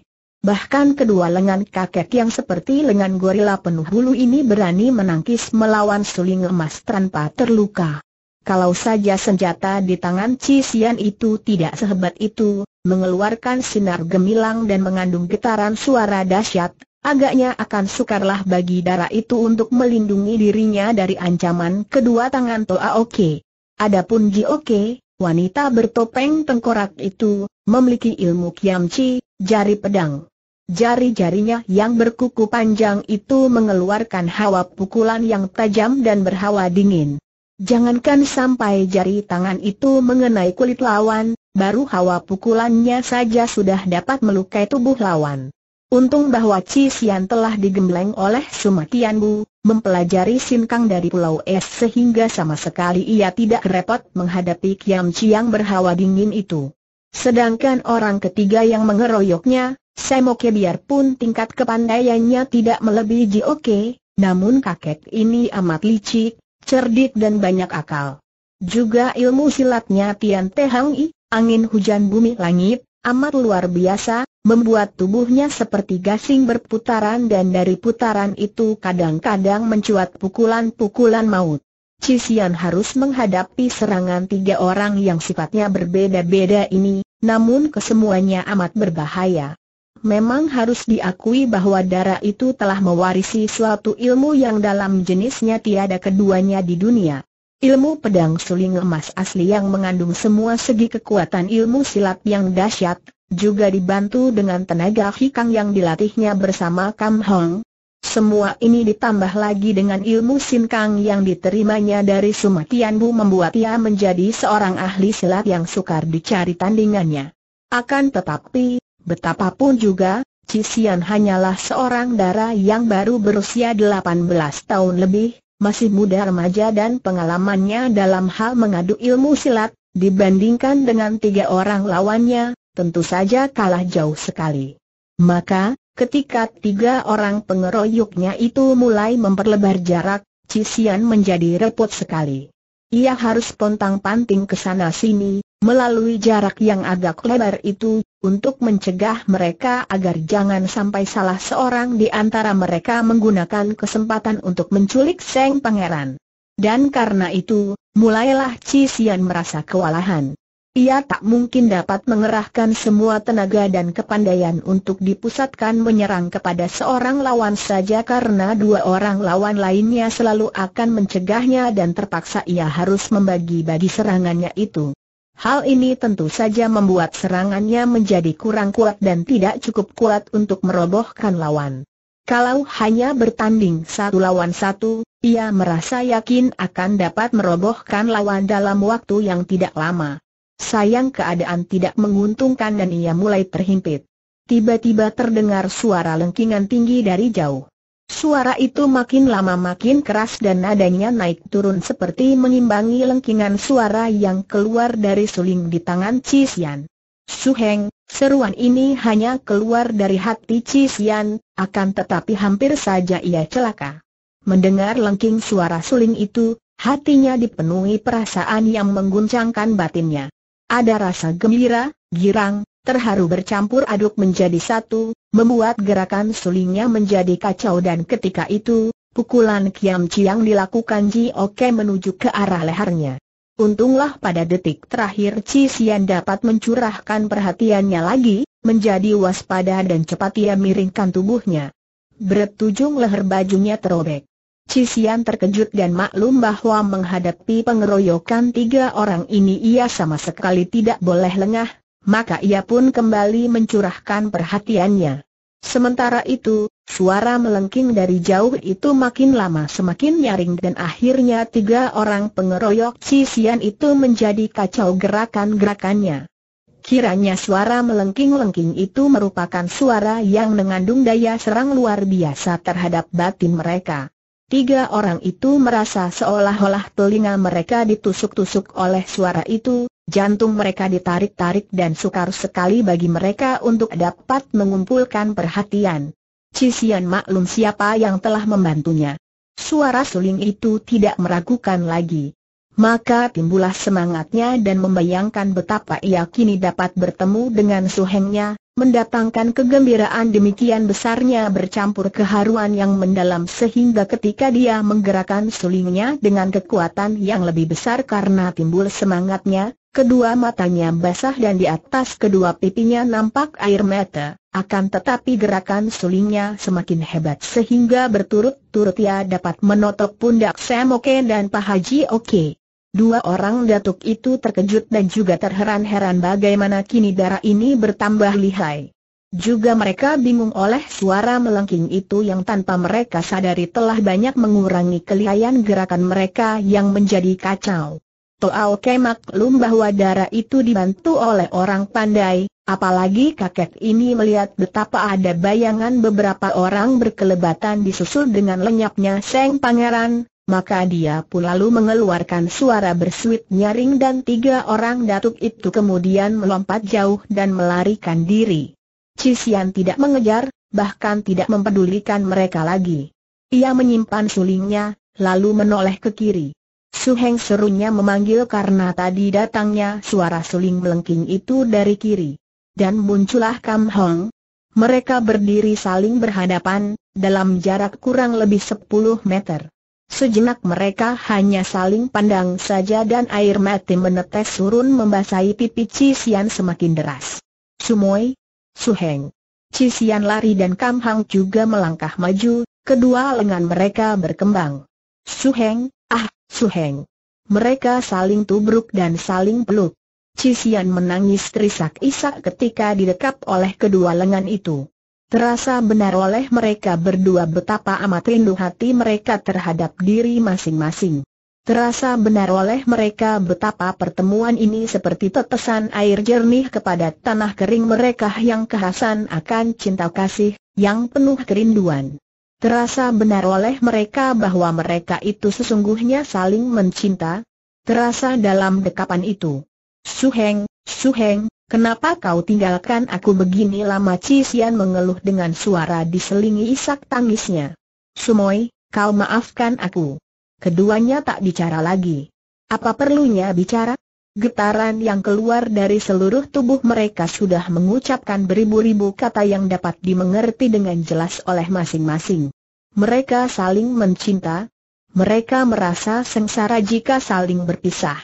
Bahkan kedua lengan kakek yang seperti lengan gorila penuh bulu ini berani menangkis melawan suling emas tanpa terluka. Kalau saja senjata di tangan Cisian itu tidak sehebat itu, mengeluarkan sinar gemilang dan mengandung getaran suara dahsyat, agaknya akan sukarlah bagi darah itu untuk melindungi dirinya dari ancaman kedua tangan Toa Oke. Adapun Ji Oke, wanita bertopeng tengkorak itu, memiliki ilmu kiamci, jari pedang. Jari-jarinya yang berkuku panjang itu mengeluarkan hawa pukulan yang tajam dan berhawa dingin. Jangankan sampai jari tangan itu mengenai kulit lawan, baru hawa pukulannya saja sudah dapat melukai tubuh lawan. Untung bahwa Cisian telah digembleng oleh Sumatian Bu, mempelajari sinkang dari Pulau Es sehingga sama sekali ia tidak repot menghadapi Kiam Chiang berhawa dingin itu. Sedangkan orang ketiga yang mengeroyoknya, Semoke biarpun tingkat kepandaiannya tidak melebihi Jioke, namun kakek ini amat licik, cerdik dan banyak akal. Juga ilmu silatnya Tian Te Hang I, angin hujan bumi langit, amat luar biasa, membuat tubuhnya seperti gasing berputaran dan dari putaran itu kadang-kadang mencuat pukulan-pukulan maut. Cisian harus menghadapi serangan tiga orang yang sifatnya berbeda-beda ini, namun kesemuanya amat berbahaya. Memang harus diakui bahwa darah itu telah mewarisi suatu ilmu yang dalam jenisnya tiada keduanya di dunia. Ilmu pedang suling emas asli yang mengandung semua segi kekuatan ilmu silat yang dahsyat, juga dibantu dengan tenaga hikang yang dilatihnya bersama Kam Hong. Semua ini ditambah lagi dengan ilmu sin kang yang diterimanya dari Sumatian Bu membuat ia menjadi seorang ahli silat yang sukar dicari tandingannya. Akan tetapi, Betapapun juga, Cisian hanyalah seorang dara yang baru berusia 18 tahun lebih, masih muda remaja dan pengalamannya dalam hal mengadu ilmu silat, dibandingkan dengan tiga orang lawannya, tentu saja kalah jauh sekali. Maka, ketika tiga orang pengeroyoknya itu mulai memperlebar jarak, Cisian menjadi repot sekali. Ia harus pontang-panting ke sana-sini, melalui jarak yang agak lebar itu, untuk mencegah mereka agar jangan sampai salah seorang di antara mereka menggunakan kesempatan untuk menculik Seng Pangeran. Dan karena itu, mulailah Cisian merasa kewalahan. Ia tak mungkin dapat mengerahkan semua tenaga dan kepandaian untuk dipusatkan menyerang kepada seorang lawan saja karena dua orang lawan lainnya selalu akan mencegahnya dan terpaksa ia harus membagi-bagi serangannya itu. Hal ini tentu saja membuat serangannya menjadi kurang kuat dan tidak cukup kuat untuk merobohkan lawan. Kalau hanya bertanding satu lawan satu, ia merasa yakin akan dapat merobohkan lawan dalam waktu yang tidak lama. Sayang keadaan tidak menguntungkan dan ia mulai terhimpit. Tiba-tiba terdengar suara lengkingan tinggi dari jauh. Suara itu makin lama makin keras dan nadanya naik turun seperti mengimbangi lengkingan suara yang keluar dari suling di tangan Cisian. Suheng, seruan ini hanya keluar dari hati Cisian, akan tetapi hampir saja ia celaka. Mendengar lengking suara suling itu, hatinya dipenuhi perasaan yang mengguncangkan batinnya. Ada rasa gembira, girang, terharu bercampur aduk menjadi satu, membuat gerakan sulingnya menjadi kacau dan ketika itu, pukulan Kiam Chiang dilakukan Ji Oke menuju ke arah lehernya. Untunglah pada detik terakhir Chi Xian dapat mencurahkan perhatiannya lagi, menjadi waspada dan cepat ia miringkan tubuhnya. Beretujung leher bajunya terobek. Cisian terkejut dan maklum bahwa menghadapi pengeroyokan tiga orang ini ia sama sekali tidak boleh lengah, maka ia pun kembali mencurahkan perhatiannya. Sementara itu, suara melengking dari jauh itu makin lama semakin nyaring dan akhirnya tiga orang pengeroyok Cisian itu menjadi kacau gerakan-gerakannya. Kiranya suara melengking-lengking itu merupakan suara yang mengandung daya serang luar biasa terhadap batin mereka. Tiga orang itu merasa seolah-olah telinga mereka ditusuk-tusuk oleh suara itu, jantung mereka ditarik-tarik dan sukar sekali bagi mereka untuk dapat mengumpulkan perhatian. Cisian maklum siapa yang telah membantunya. Suara suling itu tidak meragukan lagi. Maka timbullah semangatnya dan membayangkan betapa ia kini dapat bertemu dengan suhengnya, mendatangkan kegembiraan demikian besarnya bercampur keharuan yang mendalam sehingga ketika dia menggerakkan sulingnya dengan kekuatan yang lebih besar karena timbul semangatnya, kedua matanya basah dan di atas kedua pipinya nampak air mata, akan tetapi gerakan sulingnya semakin hebat sehingga berturut-turut ia dapat menotok pundak Semoke dan Pak Haji Oke. Dua orang datuk itu terkejut dan juga terheran-heran bagaimana kini darah ini bertambah lihai. Juga mereka bingung oleh suara melengking itu yang tanpa mereka sadari telah banyak mengurangi kelihayan gerakan mereka yang menjadi kacau. Toao oke maklum bahwa darah itu dibantu oleh orang pandai, apalagi kakek ini melihat betapa ada bayangan beberapa orang berkelebatan disusul dengan lenyapnya Seng Pangeran, maka dia pun lalu mengeluarkan suara bersuit nyaring dan tiga orang datuk itu kemudian melompat jauh dan melarikan diri. Cisian tidak mengejar, bahkan tidak mempedulikan mereka lagi. Ia menyimpan sulingnya, lalu menoleh ke kiri. Suheng serunya memanggil karena tadi datangnya suara suling melengking itu dari kiri. Dan muncullah Kam Hong. Mereka berdiri saling berhadapan, dalam jarak kurang lebih 10 meter. Sejenak mereka hanya saling pandang saja dan air mati menetes turun membasahi pipi Cisian semakin deras. Sumoi, Suheng. Cisian lari dan Kam Hang juga melangkah maju, kedua lengan mereka berkembang. Suheng, ah, Suheng. Mereka saling tubruk dan saling peluk. Cisian menangis terisak-isak ketika didekap oleh kedua lengan itu. Terasa benar oleh mereka berdua betapa amat rindu hati mereka terhadap diri masing-masing. Terasa benar oleh mereka betapa pertemuan ini seperti tetesan air jernih kepada tanah kering mereka yang kehasan akan cinta kasih, yang penuh kerinduan. Terasa benar oleh mereka bahwa mereka itu sesungguhnya saling mencinta. Terasa dalam dekapan itu. Suheng, Suheng, Kenapa kau tinggalkan aku begini lama Cisian mengeluh dengan suara diselingi isak tangisnya. Sumoi, kau maafkan aku. Keduanya tak bicara lagi. Apa perlunya bicara? Getaran yang keluar dari seluruh tubuh mereka sudah mengucapkan beribu-ribu kata yang dapat dimengerti dengan jelas oleh masing-masing. Mereka saling mencinta. Mereka merasa sengsara jika saling berpisah.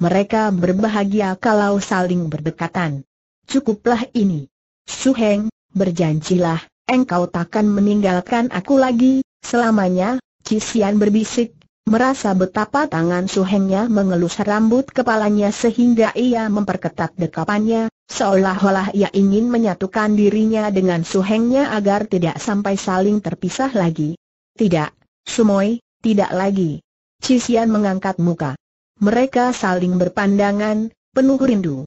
Mereka berbahagia kalau saling berdekatan. Cukuplah ini. Su Heng, berjanjilah, engkau takkan meninggalkan aku lagi, selamanya, Cisian berbisik, merasa betapa tangan Su Hengnya mengelus rambut kepalanya sehingga ia memperketat dekapannya, seolah-olah ia ingin menyatukan dirinya dengan Su Hengnya agar tidak sampai saling terpisah lagi. Tidak, Sumoy, tidak lagi. Cisian mengangkat muka. Mereka saling berpandangan, penuh rindu.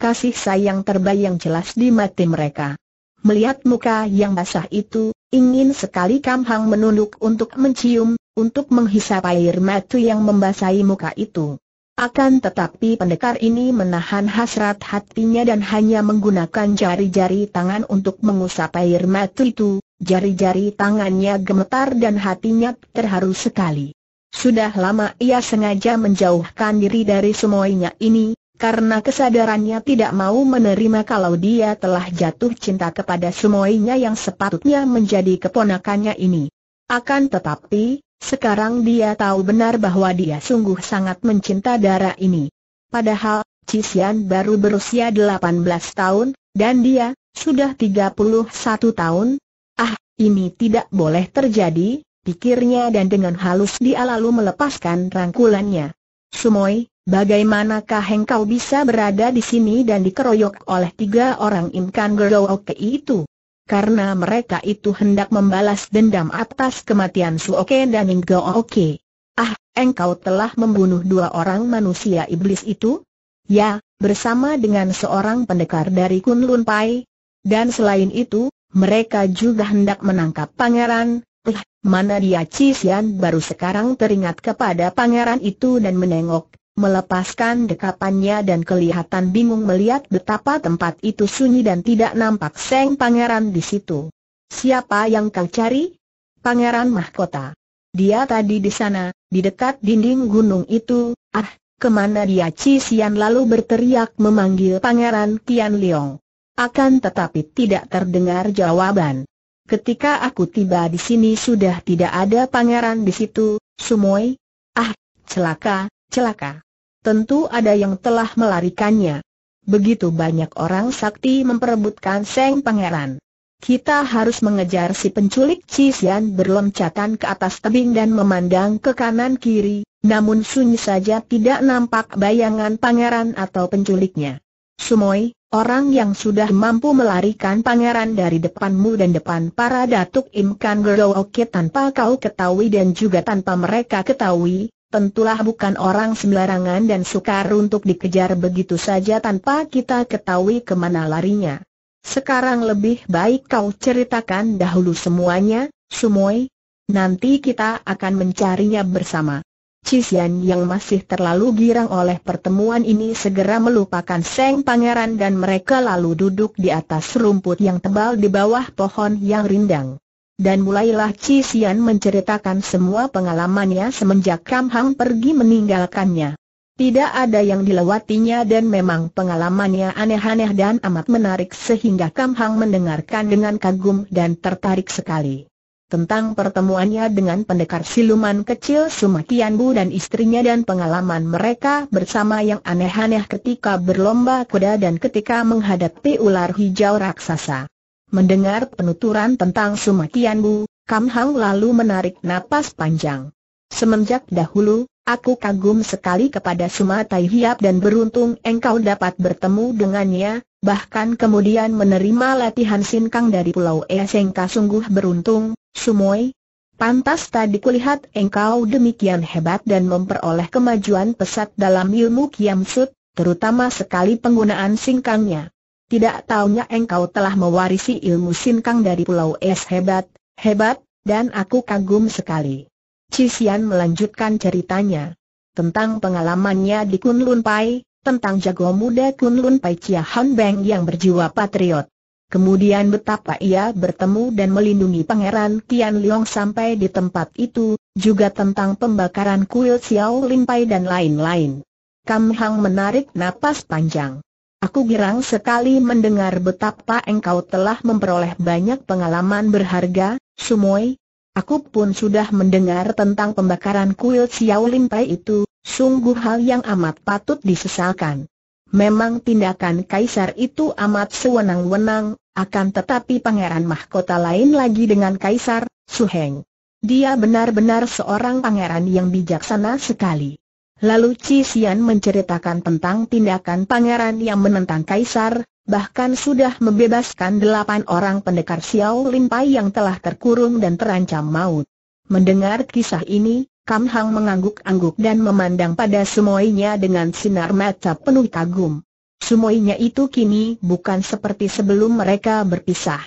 Kasih sayang terbayang jelas di mata mereka. Melihat muka yang basah itu, ingin sekali Kam Hang menunduk untuk mencium, untuk menghisap air mata yang membasahi muka itu. Akan tetapi pendekar ini menahan hasrat hatinya dan hanya menggunakan jari-jari tangan untuk mengusap air mata itu, jari-jari tangannya gemetar dan hatinya terharu sekali. Sudah lama ia sengaja menjauhkan diri dari semuanya ini, karena kesadarannya tidak mau menerima kalau dia telah jatuh cinta kepada semuanya yang sepatutnya menjadi keponakannya ini. Akan tetapi, sekarang dia tahu benar bahwa dia sungguh sangat mencinta darah ini. Padahal, Cisian baru berusia 18 tahun, dan dia, sudah 31 tahun. Ah, ini tidak boleh terjadi, pikirnya dan dengan halus dia lalu melepaskan rangkulannya. Sumoy, bagaimanakah engkau bisa berada di sini dan dikeroyok oleh tiga orang imkan Gerooke itu? Karena mereka itu hendak membalas dendam atas kematian Suoke dan Ngooke. Ah, engkau telah membunuh dua orang manusia iblis itu? Ya, bersama dengan seorang pendekar dari Kunlun Pai. Dan selain itu, mereka juga hendak menangkap pangeran, Mana dia Cisian baru sekarang teringat kepada pangeran itu dan menengok, melepaskan dekapannya dan kelihatan bingung melihat betapa tempat itu sunyi dan tidak nampak Seng Pangeran di situ. Siapa yang kau cari? Pangeran Mahkota. Dia tadi di sana, di dekat dinding gunung itu, ah, kemana dia Cisian lalu berteriak memanggil Pangeran Tian Leong. Akan tetapi tidak terdengar jawaban ketika aku tiba di sini sudah tidak ada pangeran di situ, Sumoi. Ah, celaka, celaka. Tentu ada yang telah melarikannya. Begitu banyak orang sakti memperebutkan Seng Pangeran. Kita harus mengejar si penculik Cisian berloncatan ke atas tebing dan memandang ke kanan kiri, namun sunyi saja tidak nampak bayangan pangeran atau penculiknya. Sumoi, orang yang sudah mampu melarikan pangeran dari depanmu dan depan para datuk Imkan Gerooke tanpa kau ketahui dan juga tanpa mereka ketahui, tentulah bukan orang sembarangan dan sukar untuk dikejar begitu saja tanpa kita ketahui kemana larinya. Sekarang lebih baik kau ceritakan dahulu semuanya, Sumoi. Nanti kita akan mencarinya bersama. Cisian yang masih terlalu girang oleh pertemuan ini segera melupakan Seng Pangeran dan mereka lalu duduk di atas rumput yang tebal di bawah pohon yang rindang. Dan mulailah Cisian menceritakan semua pengalamannya semenjak Kam Hang pergi meninggalkannya. Tidak ada yang dilewatinya dan memang pengalamannya aneh-aneh dan amat menarik sehingga Kam Hang mendengarkan dengan kagum dan tertarik sekali tentang pertemuannya dengan pendekar siluman kecil Sumakianbu dan istrinya dan pengalaman mereka bersama yang aneh-aneh ketika berlomba kuda dan ketika menghadapi ular hijau raksasa. Mendengar penuturan tentang Sumakianbu, Kam Hang lalu menarik napas panjang. Semenjak dahulu, aku kagum sekali kepada Sumatai Hiap dan beruntung engkau dapat bertemu dengannya, bahkan kemudian menerima latihan sinkang dari Pulau Esengka sungguh beruntung, Sumoy, pantas tadi kulihat engkau demikian hebat dan memperoleh kemajuan pesat dalam ilmu Kiam terutama sekali penggunaan singkangnya. Tidak taunya engkau telah mewarisi ilmu singkang dari Pulau Es hebat, hebat, dan aku kagum sekali. Cisian melanjutkan ceritanya tentang pengalamannya di Kunlun Pai, tentang jago muda Kunlun Pai Chia Han Beng yang berjiwa patriot. Kemudian betapa ia bertemu dan melindungi Pangeran Tian Liong sampai di tempat itu, juga tentang pembakaran kuil Xiao Limpai dan lain-lain. Kam Hang menarik napas panjang. Aku girang sekali mendengar betapa engkau telah memperoleh banyak pengalaman berharga, Sumoy. Aku pun sudah mendengar tentang pembakaran kuil Xiao Limpai itu, sungguh hal yang amat patut disesalkan. Memang tindakan kaisar itu amat sewenang-wenang, akan tetapi pangeran mahkota lain lagi dengan kaisar, Suheng. Dia benar-benar seorang pangeran yang bijaksana sekali. Lalu Cisian menceritakan tentang tindakan pangeran yang menentang kaisar, bahkan sudah membebaskan delapan orang pendekar Xiao Limpai yang telah terkurung dan terancam maut. Mendengar kisah ini, Kam Hang mengangguk-angguk dan memandang pada semuanya dengan sinar mata penuh kagum. Semuanya itu kini bukan seperti sebelum mereka berpisah.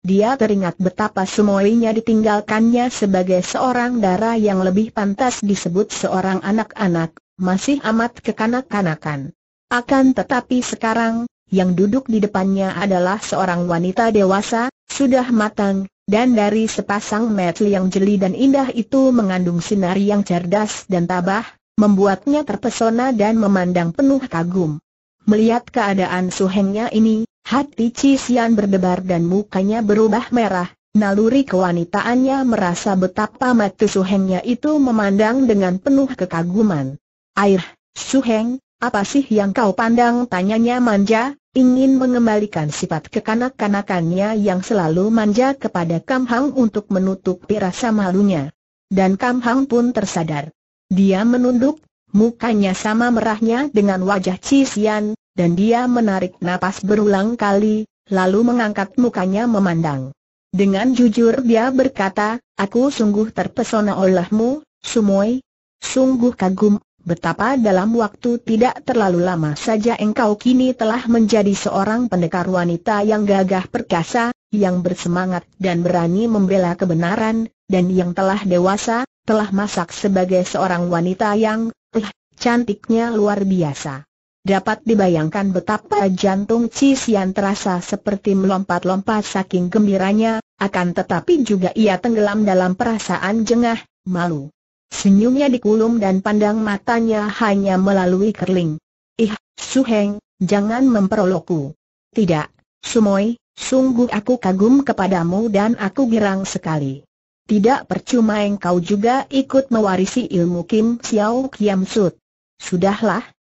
Dia teringat betapa semuanya ditinggalkannya sebagai seorang darah yang lebih pantas disebut seorang anak-anak, masih amat kekanak-kanakan. Akan tetapi sekarang, yang duduk di depannya adalah seorang wanita dewasa, sudah matang, dan dari sepasang metel yang jeli dan indah itu mengandung sinar yang cerdas dan tabah, membuatnya terpesona dan memandang penuh kagum. Melihat keadaan suhengnya ini, hati Cisian berdebar dan mukanya berubah merah, naluri kewanitaannya merasa betapa mata suhengnya itu memandang dengan penuh kekaguman. Air, suheng, apa sih yang kau pandang? Tanyanya manja, ingin mengembalikan sifat kekanak-kanakannya yang selalu manja kepada Kam Hang untuk menutup rasa malunya. Dan Kam Hang pun tersadar. Dia menunduk, mukanya sama merahnya dengan wajah Cisian, dan dia menarik napas berulang kali, lalu mengangkat mukanya memandang. Dengan jujur dia berkata, aku sungguh terpesona olehmu, Sumoy. Sungguh kagum Betapa dalam waktu tidak terlalu lama saja engkau kini telah menjadi seorang pendekar wanita yang gagah perkasa, yang bersemangat dan berani membela kebenaran, dan yang telah dewasa, telah masak sebagai seorang wanita yang, eh, cantiknya luar biasa. Dapat dibayangkan betapa jantung Cisian terasa seperti melompat-lompat saking gembiranya, akan tetapi juga ia tenggelam dalam perasaan jengah, malu. Senyumnya dikulum dan pandang matanya hanya melalui kerling. Ih, Su Heng, jangan memperolokku. Tidak, Sumoy, sungguh aku kagum kepadamu dan aku girang sekali. Tidak percuma engkau juga ikut mewarisi ilmu Kim Xiao Kiam Sudahlah,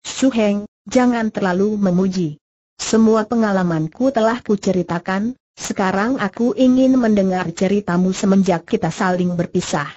Sudahlah, Heng, jangan terlalu memuji. Semua pengalamanku telah kuceritakan, sekarang aku ingin mendengar ceritamu semenjak kita saling berpisah.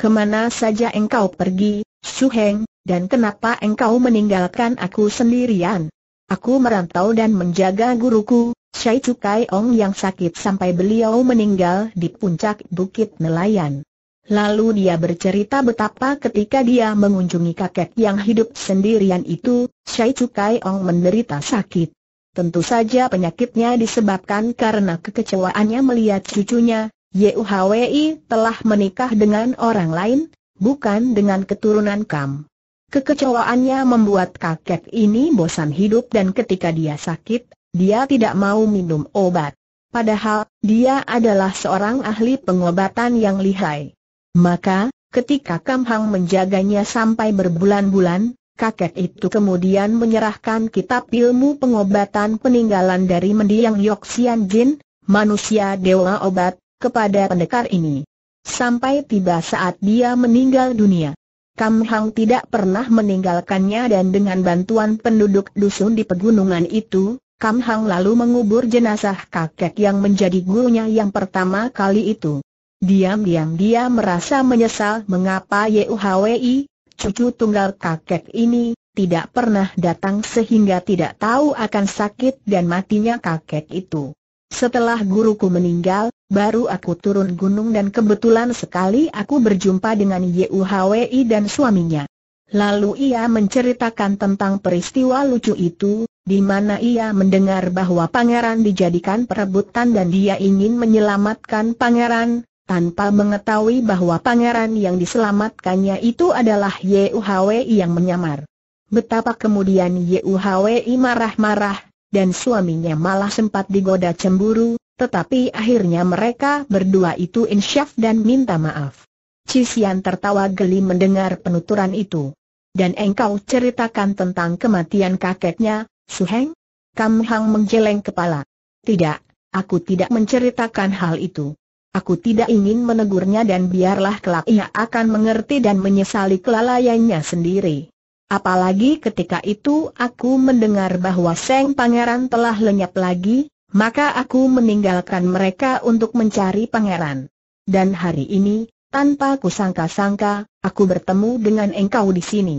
Kemana saja engkau pergi, Heng, dan kenapa engkau meninggalkan aku sendirian? Aku merantau dan menjaga guruku, Syai Cukai Ong yang sakit sampai beliau meninggal di puncak Bukit Nelayan. Lalu dia bercerita betapa ketika dia mengunjungi kakek yang hidup sendirian itu, Syai Cukai Ong menderita sakit. Tentu saja penyakitnya disebabkan karena kekecewaannya melihat cucunya, YUHWI telah menikah dengan orang lain, bukan dengan keturunan Kam. Kekecewaannya membuat kakek ini bosan hidup dan ketika dia sakit, dia tidak mau minum obat. Padahal, dia adalah seorang ahli pengobatan yang lihai. Maka, ketika Kam Hang menjaganya sampai berbulan-bulan, kakek itu kemudian menyerahkan kitab ilmu pengobatan peninggalan dari mendiang Yoxian Jin, manusia dewa obat, kepada pendekar ini. Sampai tiba saat dia meninggal dunia. Kam Hang tidak pernah meninggalkannya dan dengan bantuan penduduk dusun di pegunungan itu, Kam Hang lalu mengubur jenazah kakek yang menjadi gurunya yang pertama kali itu. Diam-diam dia merasa menyesal mengapa YUHWI, cucu tunggal kakek ini, tidak pernah datang sehingga tidak tahu akan sakit dan matinya kakek itu. Setelah guruku meninggal, baru aku turun gunung dan kebetulan sekali aku berjumpa dengan YUHWI dan suaminya. Lalu ia menceritakan tentang peristiwa lucu itu, di mana ia mendengar bahwa pangeran dijadikan perebutan dan dia ingin menyelamatkan pangeran, tanpa mengetahui bahwa pangeran yang diselamatkannya itu adalah YUHWI yang menyamar. Betapa kemudian YUHWI marah-marah, dan suaminya malah sempat digoda cemburu, tetapi akhirnya mereka berdua itu insyaf dan minta maaf. Cisian tertawa geli mendengar penuturan itu. Dan engkau ceritakan tentang kematian kakeknya, Suheng? Kam Hang menggeleng kepala. Tidak, aku tidak menceritakan hal itu. Aku tidak ingin menegurnya dan biarlah kelak ia akan mengerti dan menyesali kelalaiannya sendiri. Apalagi ketika itu aku mendengar bahwa Seng Pangeran telah lenyap lagi, maka aku meninggalkan mereka untuk mencari pangeran. Dan hari ini, tanpa kusangka-sangka, aku bertemu dengan engkau di sini.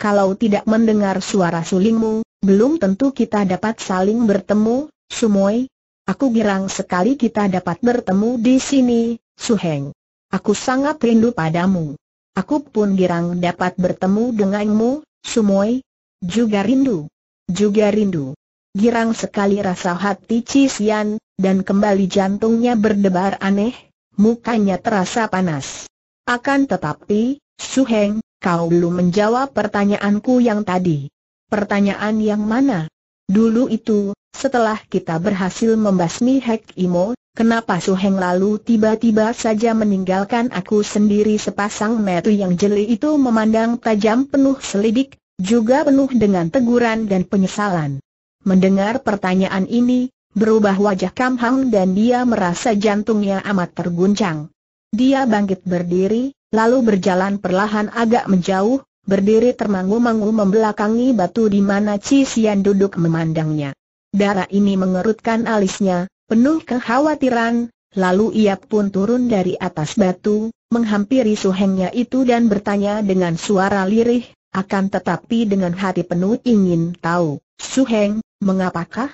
Kalau tidak mendengar suara sulingmu, belum tentu kita dapat saling bertemu, Sumoy. Aku girang sekali kita dapat bertemu di sini, Suheng. Aku sangat rindu padamu. Aku pun girang dapat bertemu denganmu, Sumoy, juga rindu. Juga rindu. Girang sekali rasa hati Cisian, dan kembali jantungnya berdebar aneh, mukanya terasa panas. Akan tetapi, Su Heng, kau belum menjawab pertanyaanku yang tadi. Pertanyaan yang mana? Dulu itu, setelah kita berhasil membasmi Hek Imo, Kenapa Su Heng lalu tiba-tiba saja meninggalkan aku sendiri sepasang metu yang jeli itu memandang tajam penuh selidik, juga penuh dengan teguran dan penyesalan. Mendengar pertanyaan ini, berubah wajah Kam Hang dan dia merasa jantungnya amat terguncang. Dia bangkit berdiri, lalu berjalan perlahan agak menjauh, berdiri termangu-mangu membelakangi batu di mana Ci duduk memandangnya. Darah ini mengerutkan alisnya, Penuh kekhawatiran, lalu ia pun turun dari atas batu, menghampiri suhengnya itu dan bertanya dengan suara lirih, akan tetapi dengan hati penuh ingin tahu, Suheng, mengapakah?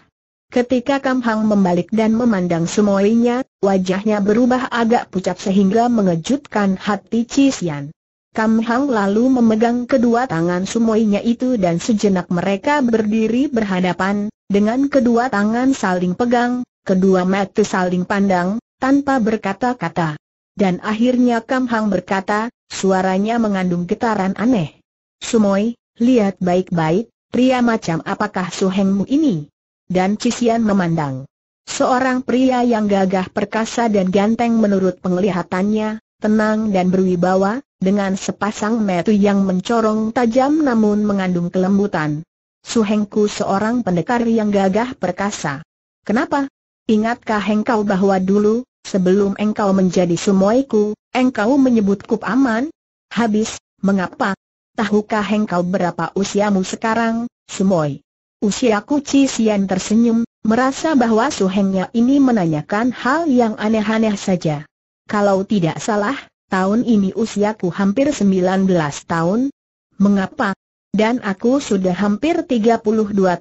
Ketika kamhang membalik dan memandang semuanya, wajahnya berubah agak pucat sehingga mengejutkan hati Cisian. Kamhang lalu memegang kedua tangan semuanya itu dan sejenak mereka berdiri berhadapan, dengan kedua tangan saling pegang, Kedua mata saling pandang, tanpa berkata-kata. Dan akhirnya Kam Hang berkata, suaranya mengandung getaran aneh. Sumoi, lihat baik-baik, pria macam apakah suhengmu ini? Dan Cisian memandang. Seorang pria yang gagah perkasa dan ganteng menurut penglihatannya, tenang dan berwibawa, dengan sepasang metu yang mencorong tajam namun mengandung kelembutan. Suhengku seorang pendekar yang gagah perkasa. Kenapa? Ingatkah engkau bahwa dulu, sebelum engkau menjadi sumoiku, engkau menyebutku aman? Habis, mengapa? Tahukah engkau berapa usiamu sekarang, sumoi? Usiaku Cisian tersenyum, merasa bahwa suhengnya ini menanyakan hal yang aneh-aneh saja. Kalau tidak salah, tahun ini usiaku hampir 19 tahun. Mengapa? Dan aku sudah hampir 32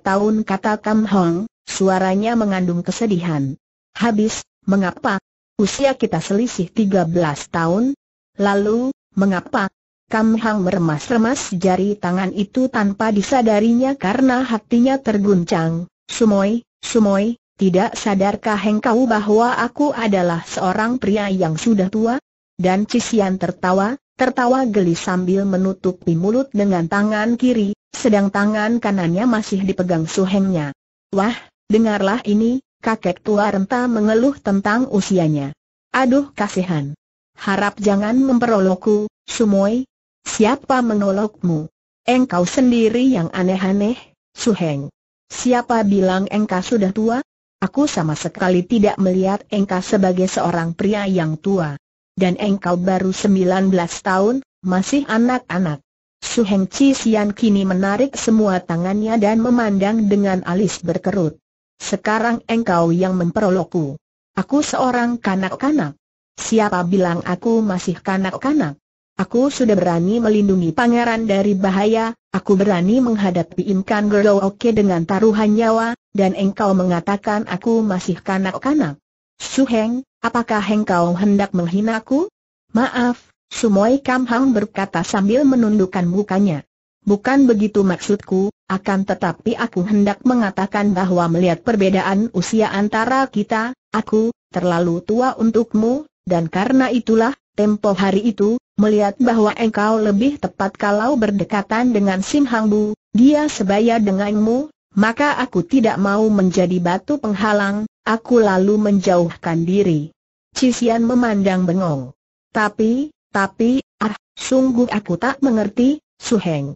tahun kata Kam Hong, Suaranya mengandung kesedihan. Habis, mengapa? Usia kita selisih 13 tahun. Lalu, mengapa? Kam Hang meremas-remas jari tangan itu tanpa disadarinya karena hatinya terguncang. Sumoy, Sumoy, tidak sadarkah engkau bahwa aku adalah seorang pria yang sudah tua? Dan Cisian tertawa, tertawa geli sambil menutupi mulut dengan tangan kiri, sedang tangan kanannya masih dipegang suhengnya. Wah, Dengarlah ini, kakek tua renta mengeluh tentang usianya. Aduh kasihan. Harap jangan memperolokku, Sumoi. Siapa menolokmu? Engkau sendiri yang aneh-aneh, Suheng. Siapa bilang engkau sudah tua? Aku sama sekali tidak melihat engkau sebagai seorang pria yang tua. Dan engkau baru 19 tahun, masih anak-anak. Suheng Cisian kini menarik semua tangannya dan memandang dengan alis berkerut. Sekarang engkau yang memperolokku. Aku seorang kanak-kanak. Siapa bilang aku masih kanak-kanak? Aku sudah berani melindungi pangeran dari bahaya, aku berani menghadapi Imkan Gerlo Oke dengan taruhan nyawa, dan engkau mengatakan aku masih kanak-kanak. Suheng, apakah engkau hendak menghinaku? Maaf, Sumoy Hang berkata sambil menundukkan mukanya. Bukan begitu maksudku, akan tetapi aku hendak mengatakan bahwa melihat perbedaan usia antara kita, aku, terlalu tua untukmu, dan karena itulah, tempo hari itu, melihat bahwa engkau lebih tepat kalau berdekatan dengan Sim Hang Bu, dia sebaya denganmu, maka aku tidak mau menjadi batu penghalang, aku lalu menjauhkan diri. Cisian memandang bengong. Tapi, tapi, ah, sungguh aku tak mengerti, Su Heng.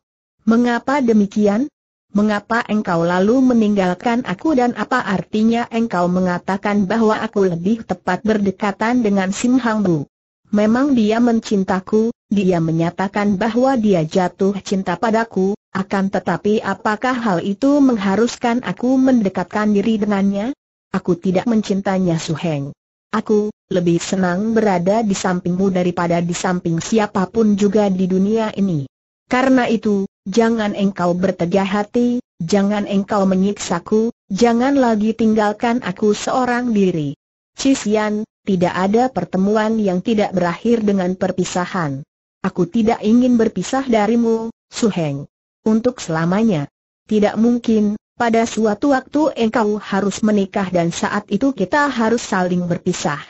Mengapa demikian? Mengapa engkau lalu meninggalkan aku dan apa artinya engkau mengatakan bahwa aku lebih tepat berdekatan dengan Sim Hang Bu? Memang dia mencintaku, dia menyatakan bahwa dia jatuh cinta padaku, akan tetapi apakah hal itu mengharuskan aku mendekatkan diri dengannya? Aku tidak mencintanya Suheng. Aku, lebih senang berada di sampingmu daripada di samping siapapun juga di dunia ini. Karena itu, jangan engkau bertegah hati, jangan engkau menyiksaku, jangan lagi tinggalkan aku seorang diri. Cisian, tidak ada pertemuan yang tidak berakhir dengan perpisahan. Aku tidak ingin berpisah darimu, Su Heng. Untuk selamanya. Tidak mungkin, pada suatu waktu engkau harus menikah dan saat itu kita harus saling berpisah.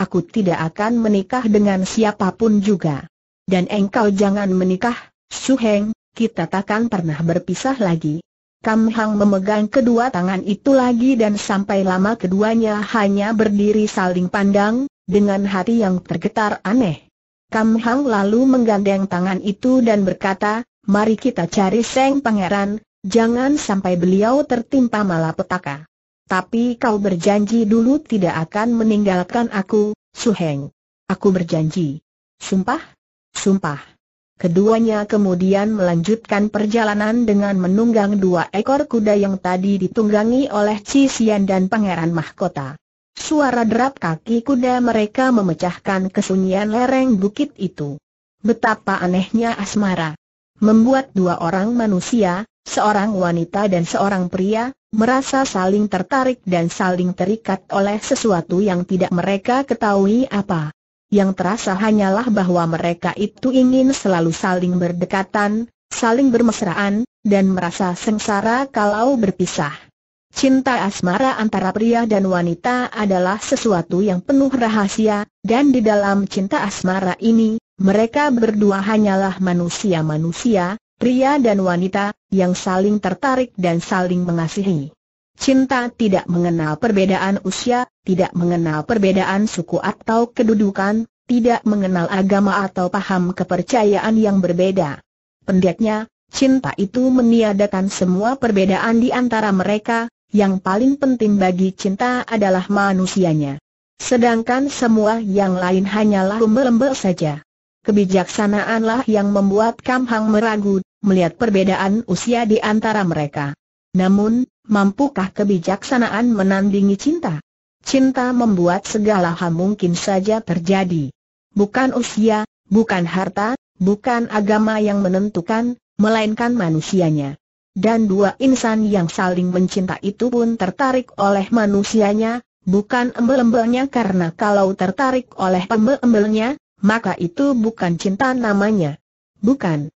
Aku tidak akan menikah dengan siapapun juga. Dan engkau jangan menikah Su Heng, kita takkan pernah berpisah lagi. Kam Hang memegang kedua tangan itu lagi dan sampai lama keduanya hanya berdiri saling pandang, dengan hati yang tergetar aneh. Kam Hang lalu menggandeng tangan itu dan berkata, mari kita cari Seng Pangeran, jangan sampai beliau tertimpa malapetaka. Tapi kau berjanji dulu tidak akan meninggalkan aku, Su Heng. Aku berjanji. Sumpah? Sumpah. Keduanya kemudian melanjutkan perjalanan dengan menunggang dua ekor kuda yang tadi ditunggangi oleh Cisian dan Pangeran Mahkota. Suara derap kaki kuda mereka memecahkan kesunyian lereng bukit itu. Betapa anehnya asmara. Membuat dua orang manusia, seorang wanita dan seorang pria, merasa saling tertarik dan saling terikat oleh sesuatu yang tidak mereka ketahui apa yang terasa hanyalah bahwa mereka itu ingin selalu saling berdekatan, saling bermesraan, dan merasa sengsara kalau berpisah. Cinta asmara antara pria dan wanita adalah sesuatu yang penuh rahasia, dan di dalam cinta asmara ini, mereka berdua hanyalah manusia-manusia, pria dan wanita, yang saling tertarik dan saling mengasihi. Cinta tidak mengenal perbedaan usia, tidak mengenal perbedaan suku atau kedudukan, tidak mengenal agama atau paham kepercayaan yang berbeda. Pendeknya, cinta itu meniadakan semua perbedaan di antara mereka, yang paling penting bagi cinta adalah manusianya. Sedangkan semua yang lain hanyalah umbel-umbel saja. Kebijaksanaanlah yang membuat Kamhang Hang meragu, melihat perbedaan usia di antara mereka. Namun, mampukah kebijaksanaan menandingi cinta? Cinta membuat segala hal mungkin saja terjadi. Bukan usia, bukan harta, bukan agama yang menentukan, melainkan manusianya. Dan dua insan yang saling mencinta itu pun tertarik oleh manusianya, bukan embel-embelnya karena kalau tertarik oleh embel-embelnya, maka itu bukan cinta namanya. Bukan.